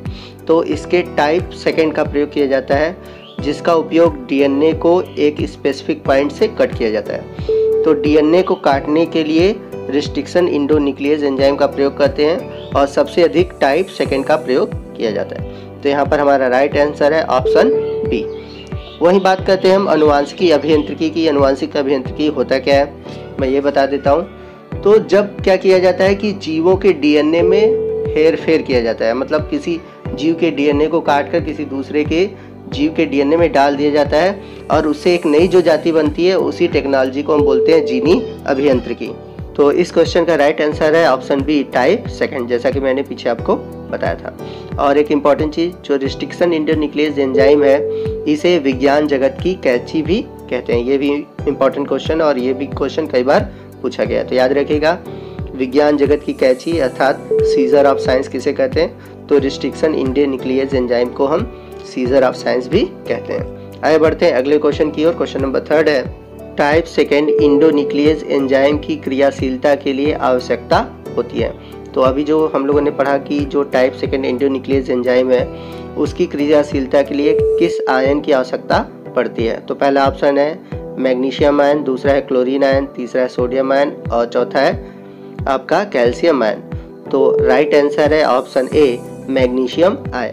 तो इसके टाइप सेकेंड का प्रयोग किया जाता है जिसका उपयोग डीएनए को एक स्पेसिफिक पॉइंट से कट किया जाता है तो डीएनए को काटने के लिए रिस्ट्रिक्शन इंडो न्यूक्लियस एंजाइम का प्रयोग करते हैं और सबसे अधिक टाइप सेकेंड का प्रयोग किया जाता है तो यहाँ पर हमारा राइट आंसर है ऑप्शन बी वही बात करते हैं हम अनुवांशिकी अभियंत्रिकी की अनुवांशिक अभियंत्रिकी होता क्या है मैं ये बता देता हूँ तो जब क्या किया जाता है कि जीवों के डीएनए में हेर फेर किया जाता है मतलब किसी जीव के डीएनए को काट कर किसी दूसरे के जीव के डीएनए में डाल दिया जाता है और उससे एक नई जो जाति बनती है उसी टेक्नोलॉजी को हम बोलते हैं जीनी अभियंत्र की तो इस क्वेश्चन का राइट आंसर है ऑप्शन बी टाइप सेकंड जैसा कि मैंने पीछे आपको बताया था और एक इम्पॉर्टेंट चीज़ जो रिस्ट्रिक्शन इंटरनिक्लेज एंजाइम है इसे विज्ञान जगत की कैची भी कहते हैं ये भी इम्पॉर्टेंट क्वेश्चन और ये भी क्वेश्चन कई बार पूछा गया तो याद रखिएगा विज्ञान जगत की कैची अर्थात सीजर ऑफ साइंस किसे कहते हैं तो रिस्ट्रिक्शन इंडियन न्यूक्लियस एंजाइम को हम सीजर ऑफ साइंस भी कहते हैं आगे बढ़ते हैं अगले क्वेश्चन की ओर क्वेश्चन नंबर थर्ड है type second endonuclease enzyme की क्रियाशीलता के लिए आवश्यकता होती है तो अभी जो हम लोगों ने पढ़ा कि जो type second endonuclease enzyme है उसकी क्रियाशीलता के लिए किस आयन की आवश्यकता पड़ती है तो पहला ऑप्शन है मैग्नीशियम आयन दूसरा है क्लोरीन आयन तीसरा है सोडियम आयन और चौथा है आपका कैल्शियम आयन तो राइट आंसर है ऑप्शन ए मैग्नीशियम आय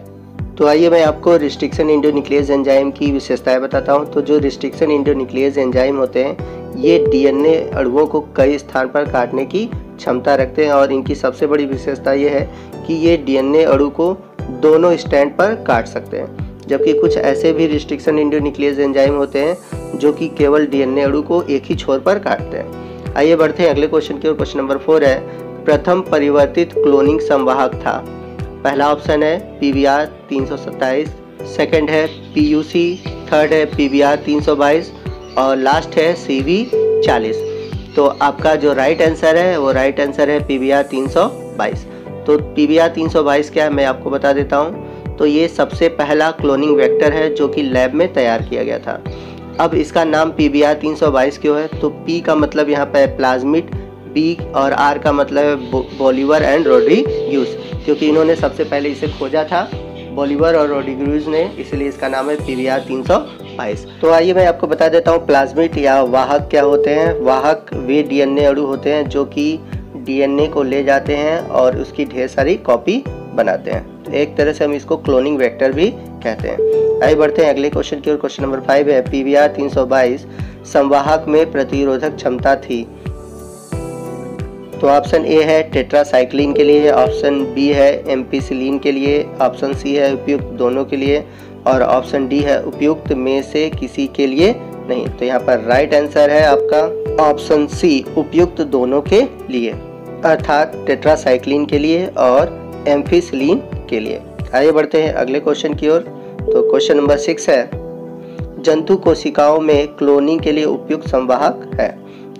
तो आइए मैं आपको रिस्ट्रिक्शन इंडोनिक्लियस एंजाइम की विशेषताएं बताता हूँ तो जो रिस्ट्रिक्शन इंडोनिक्लियस एंजाइम होते हैं ये डीएनए अणुओं को कई स्थान पर काटने की क्षमता रखते हैं और इनकी सबसे बड़ी विशेषता ये है कि ये डीएनए अणु को दोनों स्टैंड पर काट सकते हैं जबकि कुछ ऐसे भी रिस्ट्रिक्शन इंडोनिक्लियस एंजाइम होते हैं जो कि केवल डीएनए अणु को एक ही छोर पर काटते हैं आइए बढ़ते हैं अगले क्वेश्चन की ओर क्वेश्चन नंबर फोर है प्रथम परिवर्तित क्लोनिंग संवाहक था पहला ऑप्शन है पी वी आर तीन सौ सत्ताईस सेकेंड है पी यू सी थर्ड है पी वी आर तीन सौ बाईस और लास्ट है सी वी चालीस तो आपका जो राइट आंसर है वो राइट आंसर है पी वी आर तीन सौ बाईस तो पी वी आर तीन सौ बाईस क्या है मैं आपको बता देता हूँ तो ये सबसे पहला क्लोनिंग वेक्टर है जो कि लैब में तैयार किया गया था अब इसका नाम पी वी आर तीन सौ बाईस क्यों है तो पी का मतलब यहाँ पर प्लाज्मिट बी और आर का मतलब है बॉलीवर एंड रोड्री यूज़ क्योंकि इन्होंने सबसे पहले इसे खोजा था बॉलीवर और रोडिग्रूज ने इसलिए इसका नाम है पी वी आर तीन सौ बाईस तो आइए मैं आपको बता देता हूँ प्लाज्मिट या वाहक क्या होते हैं वाहक वे डीएनए अड़ू होते हैं जो कि डीएनए को ले जाते हैं और उसकी ढेर सारी कॉपी बनाते हैं एक तरह से हम इसको क्लोनिंग वेक्टर भी कहते हैं आइए बढ़ते हैं अगले क्वेश्चन की ओर क्वेश्चन नंबर फाइव है पी वी आर तीन सौ बाईस संवाहक में प्रतिरोधक क्षमता थी तो ऑप्शन ए है टेट्रासाइक्लिन के लिए ऑप्शन बी है एम्पीसिलीन के लिए ऑप्शन सी है उपयुक्त दोनों के लिए और ऑप्शन डी है उपयुक्त में से किसी के लिए नहीं तो यहाँ पर राइट आंसर है आपका ऑप्शन सी उपयुक्त दोनों के लिए अर्थात टेट्रासाइक्लिन के लिए और एम्फीसिलीन के लिए आगे बढ़ते हैं अगले क्वेश्चन की ओर तो क्वेश्चन नंबर सिक्स है जंतु कोशिकाओं में क्लोनिंग के लिए उपयुक्त संवाहक है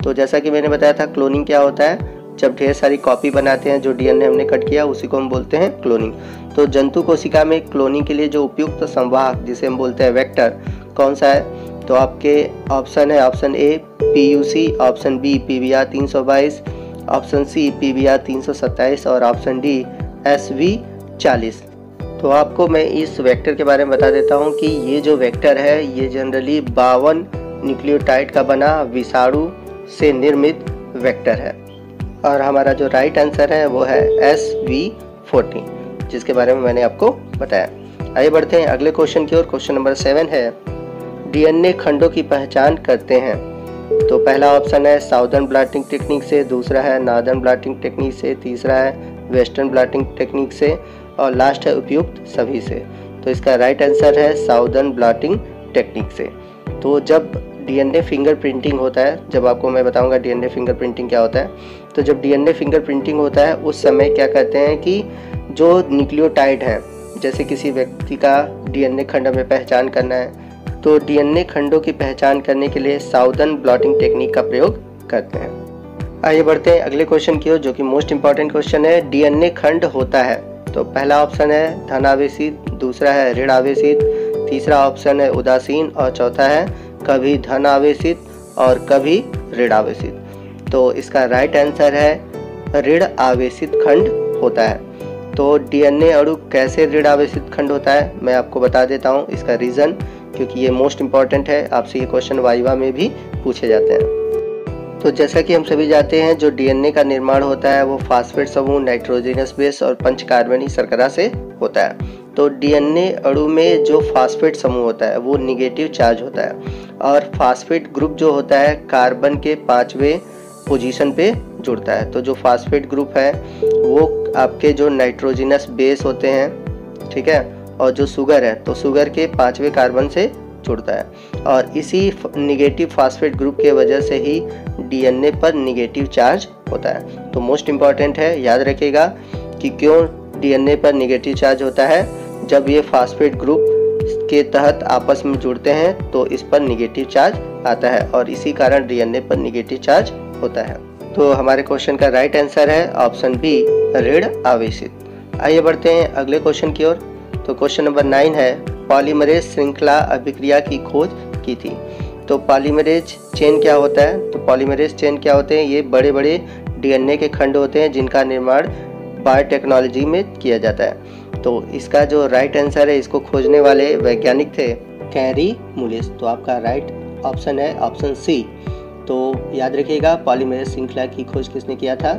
तो जैसा कि मैंने बताया था क्लोनिंग क्या होता है जब ढेर सारी कॉपी बनाते हैं जो डीएनए हमने कट किया उसी को हम बोलते हैं क्लोनिंग तो जंतु कोशिका में क्लोनिंग के लिए जो उपयुक्त संवाहक जिसे हम बोलते हैं वेक्टर कौन सा है तो आपके ऑप्शन है option A P U C option B P V R तीन सौ बाईस option C P V R तीन सौ सत्ताईस और ऑप्शन डी एस वी चालीस तो आपको मैं इस वेक्टर के बारे में बता देता हूँ कि ये जो वेक्टर है ये जनरली बावन न्यूक्लियोटाइड का बना विषाणु से निर्मित वेक्टर है और हमारा जो राइट आंसर है वो है एस वी फोर्टीन जिसके बारे में मैंने आपको बताया आइए बढ़ते हैं अगले क्वेश्चन की ओर क्वेश्चन नंबर सेवन है डीएनए खंडों की पहचान करते हैं तो पहला ऑप्शन है साउदर्न ब्लाटिंग टेक्निक से दूसरा है नॉर्दर्न ब्लाटिंग टेक्निक से तीसरा है वेस्टर्न ब्लाटिंग टेक्निक से और लास्ट है उपयुक्त सभी से तो इसका राइट आंसर है साउदर्न ब्लाटिंग टेक्निक से तो जब डीएनए फिंगर प्रिंटिंग होता है जब आपको मैं बताऊंगा डीएनए फिंगर प्रिंटिंग क्या होता है तो जब डीएनए फिंगरप्रिंटिंग होता है उस समय क्या कहते हैं कि जो न्यूक्लियोटाइड है जैसे किसी व्यक्ति का डीएनए खंड में पहचान करना है तो डीएनए खंडों की पहचान करने के लिए साउदर्न ब्लॉटिंग टेक्निक का प्रयोग करते हैं आइए बढ़ते हैं अगले क्वेश्चन की ओर जो कि मोस्ट इंपॉर्टेंट क्वेश्चन है डीएनए खंड होता है तो पहला ऑप्शन है धनावेशित दूसरा है ऋण आवेशित तीसरा ऑप्शन है उदासीन और चौथा है कभी धन आवेशित और कभी ऋण आवेशित तो इसका राइट आंसर है ऋण आवेशित खंड होता है तो डीएनए अणु कैसे ऋण आवेशित खंड होता है मैं आपको बता देता हूँ इसका रीज़न क्योंकि ये मोस्ट इम्पॉर्टेंट है आपसे ये क्वेश्चन वाइवा में भी पूछे जाते हैं तो जैसा कि हम सभी जानते हैं जो डीएनए का निर्माण होता है वो फास्फेट समूह नाइट्रोजनस बेस और पंच कार्बनी शर्करा से होता है तो डीएनए अणु में जो फास्फेट समूह होता है वो निगेटिव चार्ज होता है और फास्फेट ग्रुप जो होता है कार्बन के पाँचवें पोजीशन पे जुड़ता है तो जो फास्फेट ग्रुप है वो आपके जो नाइट्रोजिनस बेस होते हैं ठीक है और जो शुगर है तो शुगर के पाँचवें कार्बन से जुड़ता है और इसी निगेटिव फास्फेट ग्रुप के वजह से ही डीएनए पर निगेटिव चार्ज होता है तो मोस्ट इम्पॉर्टेंट है याद रखेगा कि क्यों डीएनए पर निगेटिव चार्ज होता है जब ये फास्फेट ग्रुप के तहत आपस में जुड़ते हैं तो इस पर निगेटिव चार्ज आता है और इसी कारण डीएनए पर निगेटिव चार्ज होता है तो हमारे क्वेश्चन का राइट आंसर है ऑप्शन बी ऋण आवेशित आइए बढ़ते हैं अगले क्वेश्चन की ओर तो क्वेश्चन नंबर नाइन है पॉलीमरेज श्रृंखला अभिक्रिया की खोज की थी तो पॉलीमरेज चेन क्या होता है तो पॉलीमरेज चेन क्या होते हैं ये बड़े बड़े डीएनए के खंड होते हैं जिनका निर्माण बायोटेक्नोलॉजी में किया जाता है तो इसका जो राइट आंसर है इसको खोजने वाले वैज्ञानिक थे कैरी मुलिस तो आपका राइट ऑप्शन है ऑप्शन सी तो याद रखिएगा पॉलीमेर श्रृंखला की खोज किसने किया था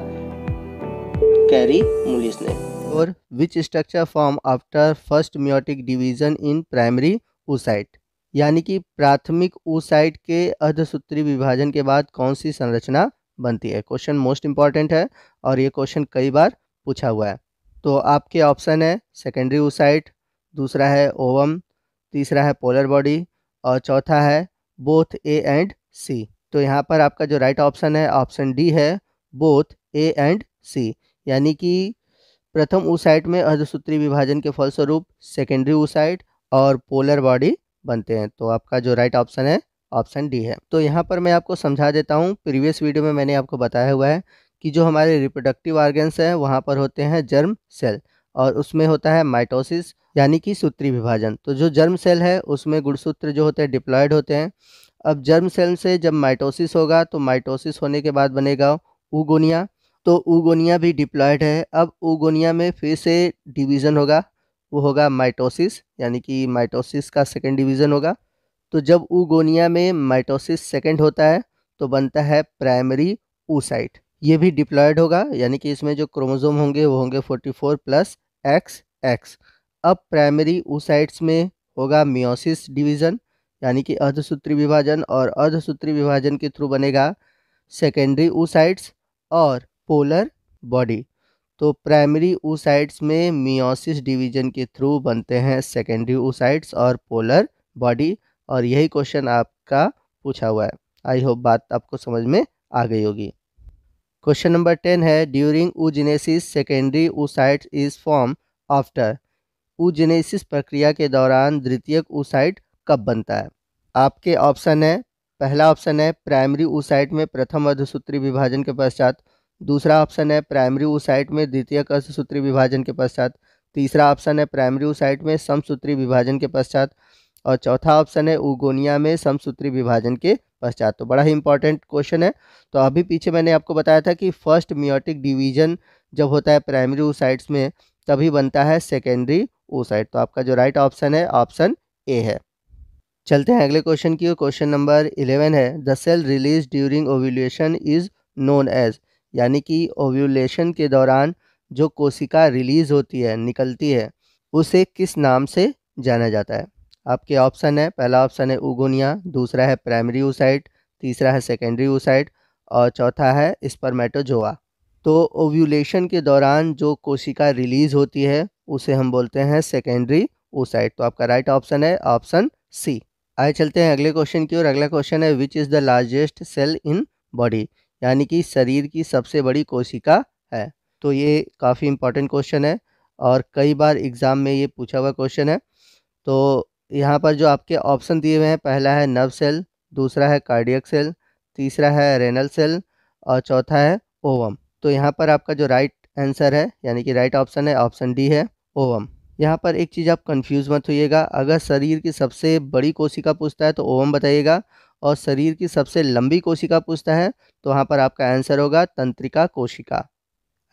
कैरी मुलिस ने और which structure form after first meiotic division in primary oocyte यानी कि प्राथमिक ऊसाइट के अर्धसूत्री विभाजन के बाद कौन सी संरचना बनती है क्वेश्चन मोस्ट इंपॉर्टेंट है और ये क्वेश्चन कई बार पूछा हुआ है तो आपके ऑप्शन है सेकेंडरी ऊसाइट दूसरा है ओवम तीसरा है पोलर बॉडी और चौथा है बोथ ए एंड सी तो यहाँ पर आपका जो राइट ऑप्शन है ऑप्शन डी है बोथ ए एंड सी यानी कि प्रथम ऊसाइट में अर्धसूत्री विभाजन के फलस्वरूप सेकेंडरी ऊसाइट और पोलर बॉडी बनते हैं तो आपका जो राइट ऑप्शन है ऑप्शन डी है तो यहाँ पर मैं आपको समझा देता हूँ प्रीवियस वीडियो में मैंने आपको बताया हुआ है कि जो हमारे रिप्रोडक्टिव ऑर्गेन्स हैं वहाँ पर होते हैं जर्म सेल और उसमें होता है माइटोसिस यानी कि सूत्री विभाजन तो जो जर्म सेल है उसमें गुणसूत्र जो होते हैं डिप्लॉयड होते हैं अब जर्म सेल से जब माइटोसिस होगा तो माइटोसिस होने के बाद बनेगा ऊगोनिया तो ऊगोनिया भी डिप्लॉयड है अब ऊगोनिया में फिर से डिवीज़न होगा वो होगा माइटोसिस यानी कि माइटोसिस का सेकेंड डिवीज़न होगा तो जब ऊगोनिया में माइटोसिस सेकेंड होता है तो बनता है प्राइमरी ऊसाइट ये भी डिप्लॉयड होगा यानी कि इसमें जो क्रोमोजोम होंगे वो होंगे फोर प्लस एक्स एक्स अब प्राइमरी ऊसाइट्स में होगा मियोसिस डिवीज़न यानी कि अर्धसूत्री विभाजन और अर्धसूत्री विभाजन के थ्रू बनेगा सेकेंडरी ऊसाइड्स और पोलर बॉडी तो प्राइमरी ऊसाइड्स में मियोसिस डिवीजन के थ्रू बनते हैं सेकेंडरी ऊसाइड्स और पोलर बॉडी और यही क्वेश्चन आपका पूछा हुआ है आई होप बात आपको समझ में आ गई होगी क्वेश्चन नंबर टेन है during oogenesis secondary oocyte is form after oogenesis प्रक्रिया के दौरान द्वितीयक ऊसाइट कब बनता है आपके ऑप्शन है पहला ऑप्शन है प्राइमरी ऊसाइट में प्रथम अर्धसूत्री विभाजन के पश्चात दूसरा ऑप्शन है प्राइमरी ऊसाइट में द्वितीय अर्धसूत्री विभाजन के पश्चात तीसरा ऑप्शन है प्राइमरी ऊसाइट में समसूत्री विभाजन के पश्चात और चौथा ऑप्शन है उगोनिया में समसूत्री विभाजन के पश्चात तो बड़ा ही इंपॉर्टेंट क्वेश्चन है तो अभी पीछे मैंने आपको बताया था कि फर्स्ट मियोटिक डिवीजन जब होता है प्राइमरी ऊसाइट्स में तभी बनता है सेकेंडरी ऊसाइट तो आपका जो राइट ऑप्शन है ऑप्शन ए है चलते हैं अगले क्वेश्चन की ओर क्वेश्चन नंबर इलेवन है the cell release during ovulation is known as यानी कि ओव्यूलेशन के दौरान जो कोशिका रिलीज़ होती है निकलती है उसे किस नाम से जाना जाता है आपके ऑप्शन है पहला ऑप्शन है उगोनिया दूसरा है प्राइमरी ओसाइट तीसरा है सेकेंडरी ओसाइट और चौथा है स्पर्मेटोजोआ तो ओव्यूलेशन के दौरान जो कोशिका रिलीज़ होती है उसे हम बोलते हैं सेकेंडरी ओसाइट तो आपका राइट ऑप्शन है ऑप्शन सी आए चलते हैं अगले क्वेश्चन की और अगला क्वेश्चन है which is the largest cell in body यानी कि शरीर की सबसे बड़ी कोशिका है तो ये काफ़ी इंपॉर्टेंट क्वेश्चन है और कई बार एग्ज़ाम में ये पूछा हुआ क्वेश्चन है तो यहाँ पर जो आपके ऑप्शन दिए हुए हैं पहला है नर्व सेल दूसरा है कार्डियक सेल तीसरा है रेनल सेल और चौथा है ओवम तो यहाँ पर आपका जो राइट आंसर है यानी कि राइट ऑप्शन है ऑप्शन डी है ओवम यहाँ पर एक चीज़ आप कंफ्यूज मत होइएगा अगर शरीर की सबसे बड़ी कोशिका पूछता है तो ओवम बताइएगा और शरीर की सबसे लंबी कोशिका पूछता है तो वहाँ पर आपका आंसर होगा तंत्रिका कोशिका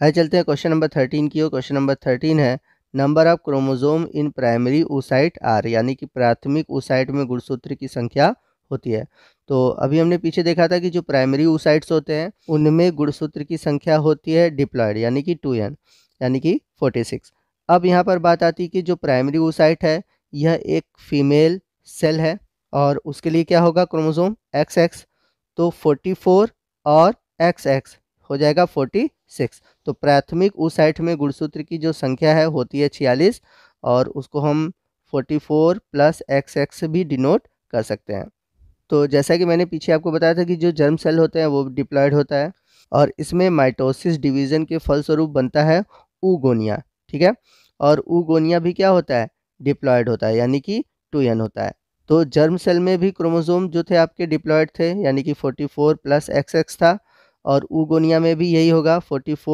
है चलते हैं क्वेश्चन नंबर थर्टीन की ओर क्वेश्चन नंबर थर्टीन है number of chromosome in primary oocyte are यानी कि प्राथमिक ओसाइट में गुणसूत्र की संख्या होती है तो अभी हमने पीछे देखा था कि जो प्राइमरी ओसाइट्स होते हैं उनमें गुणसूत्र की संख्या होती है डिप्लॉयड यानी कि टू यानी कि फोर्टी सिक्स अब यहाँ पर बात आती है कि जो प्राइमरी ओसाइट है यह एक फीमेल सेल है और उसके लिए क्या होगा क्रोमोसोम एक्स एक्स तो 44 और एक्स एक्स हो जाएगा 46 तो प्राथमिक ओसाइट में गुणसूत्र की जो संख्या है होती है छियालीस और उसको हम 44 प्लस एक्स एक्स भी डिनोट कर सकते हैं तो जैसा कि मैंने पीछे आपको बताया था कि जो जर्म सेल होते हैं वो डिप्लॉयड होता है और इसमें माइटोसिस डिवीज़न के फलस्वरूप बनता है उगोनिया ठीक है और उगोनिया भी क्या होता है डिप्लॉयड होता है यानी कि टू एन होता है तो जर्म सेल में भी क्रोमोजोम जो थे आपके डिप्लॉयड थे यानी कि 44 प्लस एक्स एक्स था और उगोनिया में भी यही होगा 44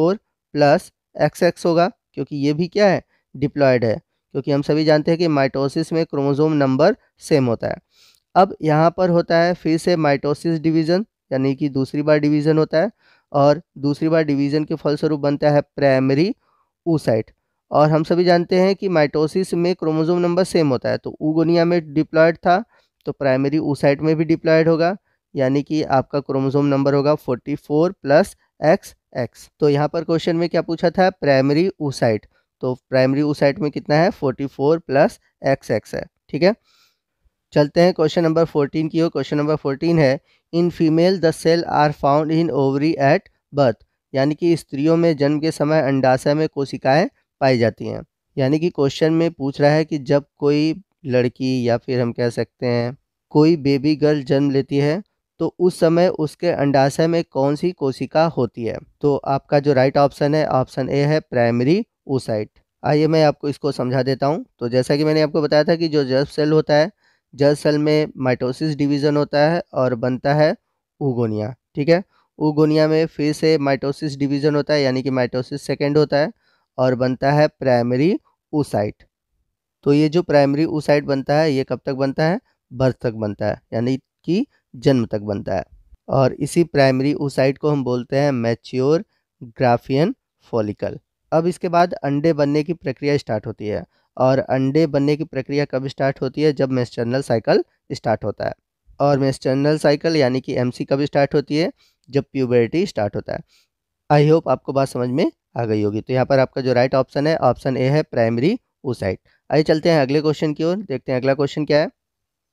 प्लस एक्स एक्स होगा क्योंकि ये भी क्या है डिप्लॉयड है क्योंकि हम सभी जानते हैं कि माइटोसिस में क्रोमोजोम नंबर सेम होता है अब यहाँ पर होता है फिर से माइटोसिस डिवीज़न यानी कि दूसरी बार डिवीज़न होता है और दूसरी बार डिवीज़न के फलस्वरूप बनता है प्राइमरी ऊसाइट और हम सभी जानते हैं कि माइटोसिस में क्रोमोजोम नंबर सेम होता है तो ऊगोनिया में डिप्लॉयड था तो प्राइमरी ऊसाइट में भी डिप्लॉयड होगा यानी कि आपका क्रोमोजोम नंबर होगा 44 प्लस एक्स एक्स तो यहाँ पर क्वेश्चन में क्या पूछा था प्राइमरी ऊसाइट तो प्राइमरी ऊसाइट में कितना है 44 प्लस एक्स एक्स है ठीक है चलते हैं क्वेश्चन नंबर 14 की ओर क्वेश्चन नंबर 14 है in female the cell are found in ovary at birth यानी कि स्त्रियों में जन्म के समय अंडाशय में कोशिकाएं पाई जाती हैं यानी कि क्वेश्चन में पूछ रहा है कि जब कोई लड़की या फिर हम कह सकते हैं कोई बेबी गर्ल जन्म लेती है तो उस समय उसके अंडाशय में कौन सी कोशिका होती है तो आपका जो राइट ऑप्शन है ऑप्शन ए है प्राइमरी ओसाइट आइए मैं आपको इसको समझा देता हूँ तो जैसा कि मैंने आपको बताया था कि जो जर्व सेल होता है जर्व सेल में माइटोसिस डिवीज़न होता है और बनता है उगोनिया ठीक है उगोनिया में फिर से माइटोसिस डिवीज़न होता है यानी कि माइटोसिस सेकेंड होता है और बनता है प्राइमरी ऊसाइट तो ये जो प्राइमरी ऊसाइट बनता है ये कब तक बनता है बर्थ तक बनता है यानी कि जन्म तक बनता है और इसी प्राइमरी ऊसाइट को हम बोलते हैं मैच्योर ग्राफियन फॉलिकल अब इसके बाद अंडे बनने की प्रक्रिया स्टार्ट होती है और अंडे बनने की प्रक्रिया कब स्टार्ट होती है जब मेस्टर्नल साइकिल स्टार्ट होता है और मेस्टर्नल साइकिल यानी कि एमसी कब स्टार्ट होती है जब प्यूबर्टी स्टार्ट होता है आई होप आपको बात समझ में आ गई होगी तो यहाँ पर आपका जो राइट ऑप्शन है ऑप्शन ए है प्राइमरी ओसाइट आइए चलते हैं अगले क्वेश्चन की ओर देखते हैं अगला क्वेश्चन क्या है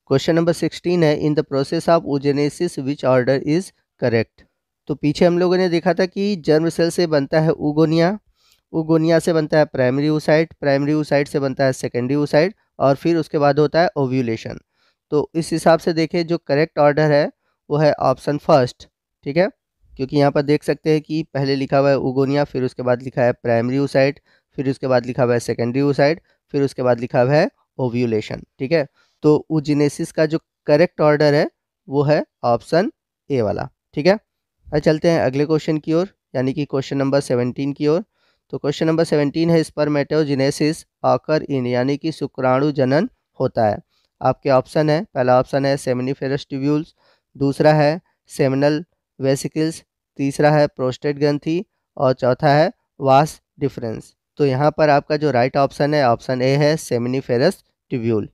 क्वेश्चन नंबर सिक्सटीन है in the process of oogenesis which order is correct तो पीछे हम लोगों ने देखा था कि जर्म सेल से बनता है उगोनिया उगोनिया से बनता है प्राइमरी ओसाइट प्राइमरी ओसाइट से बनता है सेकेंडरी ओसाइट और फिर उसके बाद होता है ओव्यूलेशन तो इस हिसाब से देखें जो करेक्ट ऑर्डर है वो है ऑप्शन फर्स्ट ठीक है क्योंकि यहाँ पर देख सकते हैं कि पहले लिखा हुआ है उगोनिया फिर उसके बाद लिखा है प्राइमरी ओसाइट फिर उसके बाद लिखा हुआ है सेकेंडरी ओसाइट फिर उसके बाद लिखा हुआ है ओव्यूलेशन ठीक है तो उजिनेसिस का जो करेक्ट ऑर्डर है वो है ऑप्शन ए वाला ठीक है अब चलते हैं अगले क्वेश्चन की ओर यानी कि क्वेश्चन नंबर सेवनटीन की ओर तो क्वेश्चन नंबर सेवनटीन है स्पर्मेटोजिनेसिस आकर इन यानी कि शुक्राणु जनन होता है आपके ऑप्शन है पहला ऑप्शन है सेमिनी ट्यूब्यूल्स दूसरा है सेमिनल वेसिकल्स तीसरा है प्रोस्टेट ग्रंथि और चौथा है वास डिफरेंस तो यहाँ पर आपका जो राइट ऑप्शन है ऑप्शन ए है सेमिनिफेरस ट्यूब्यूल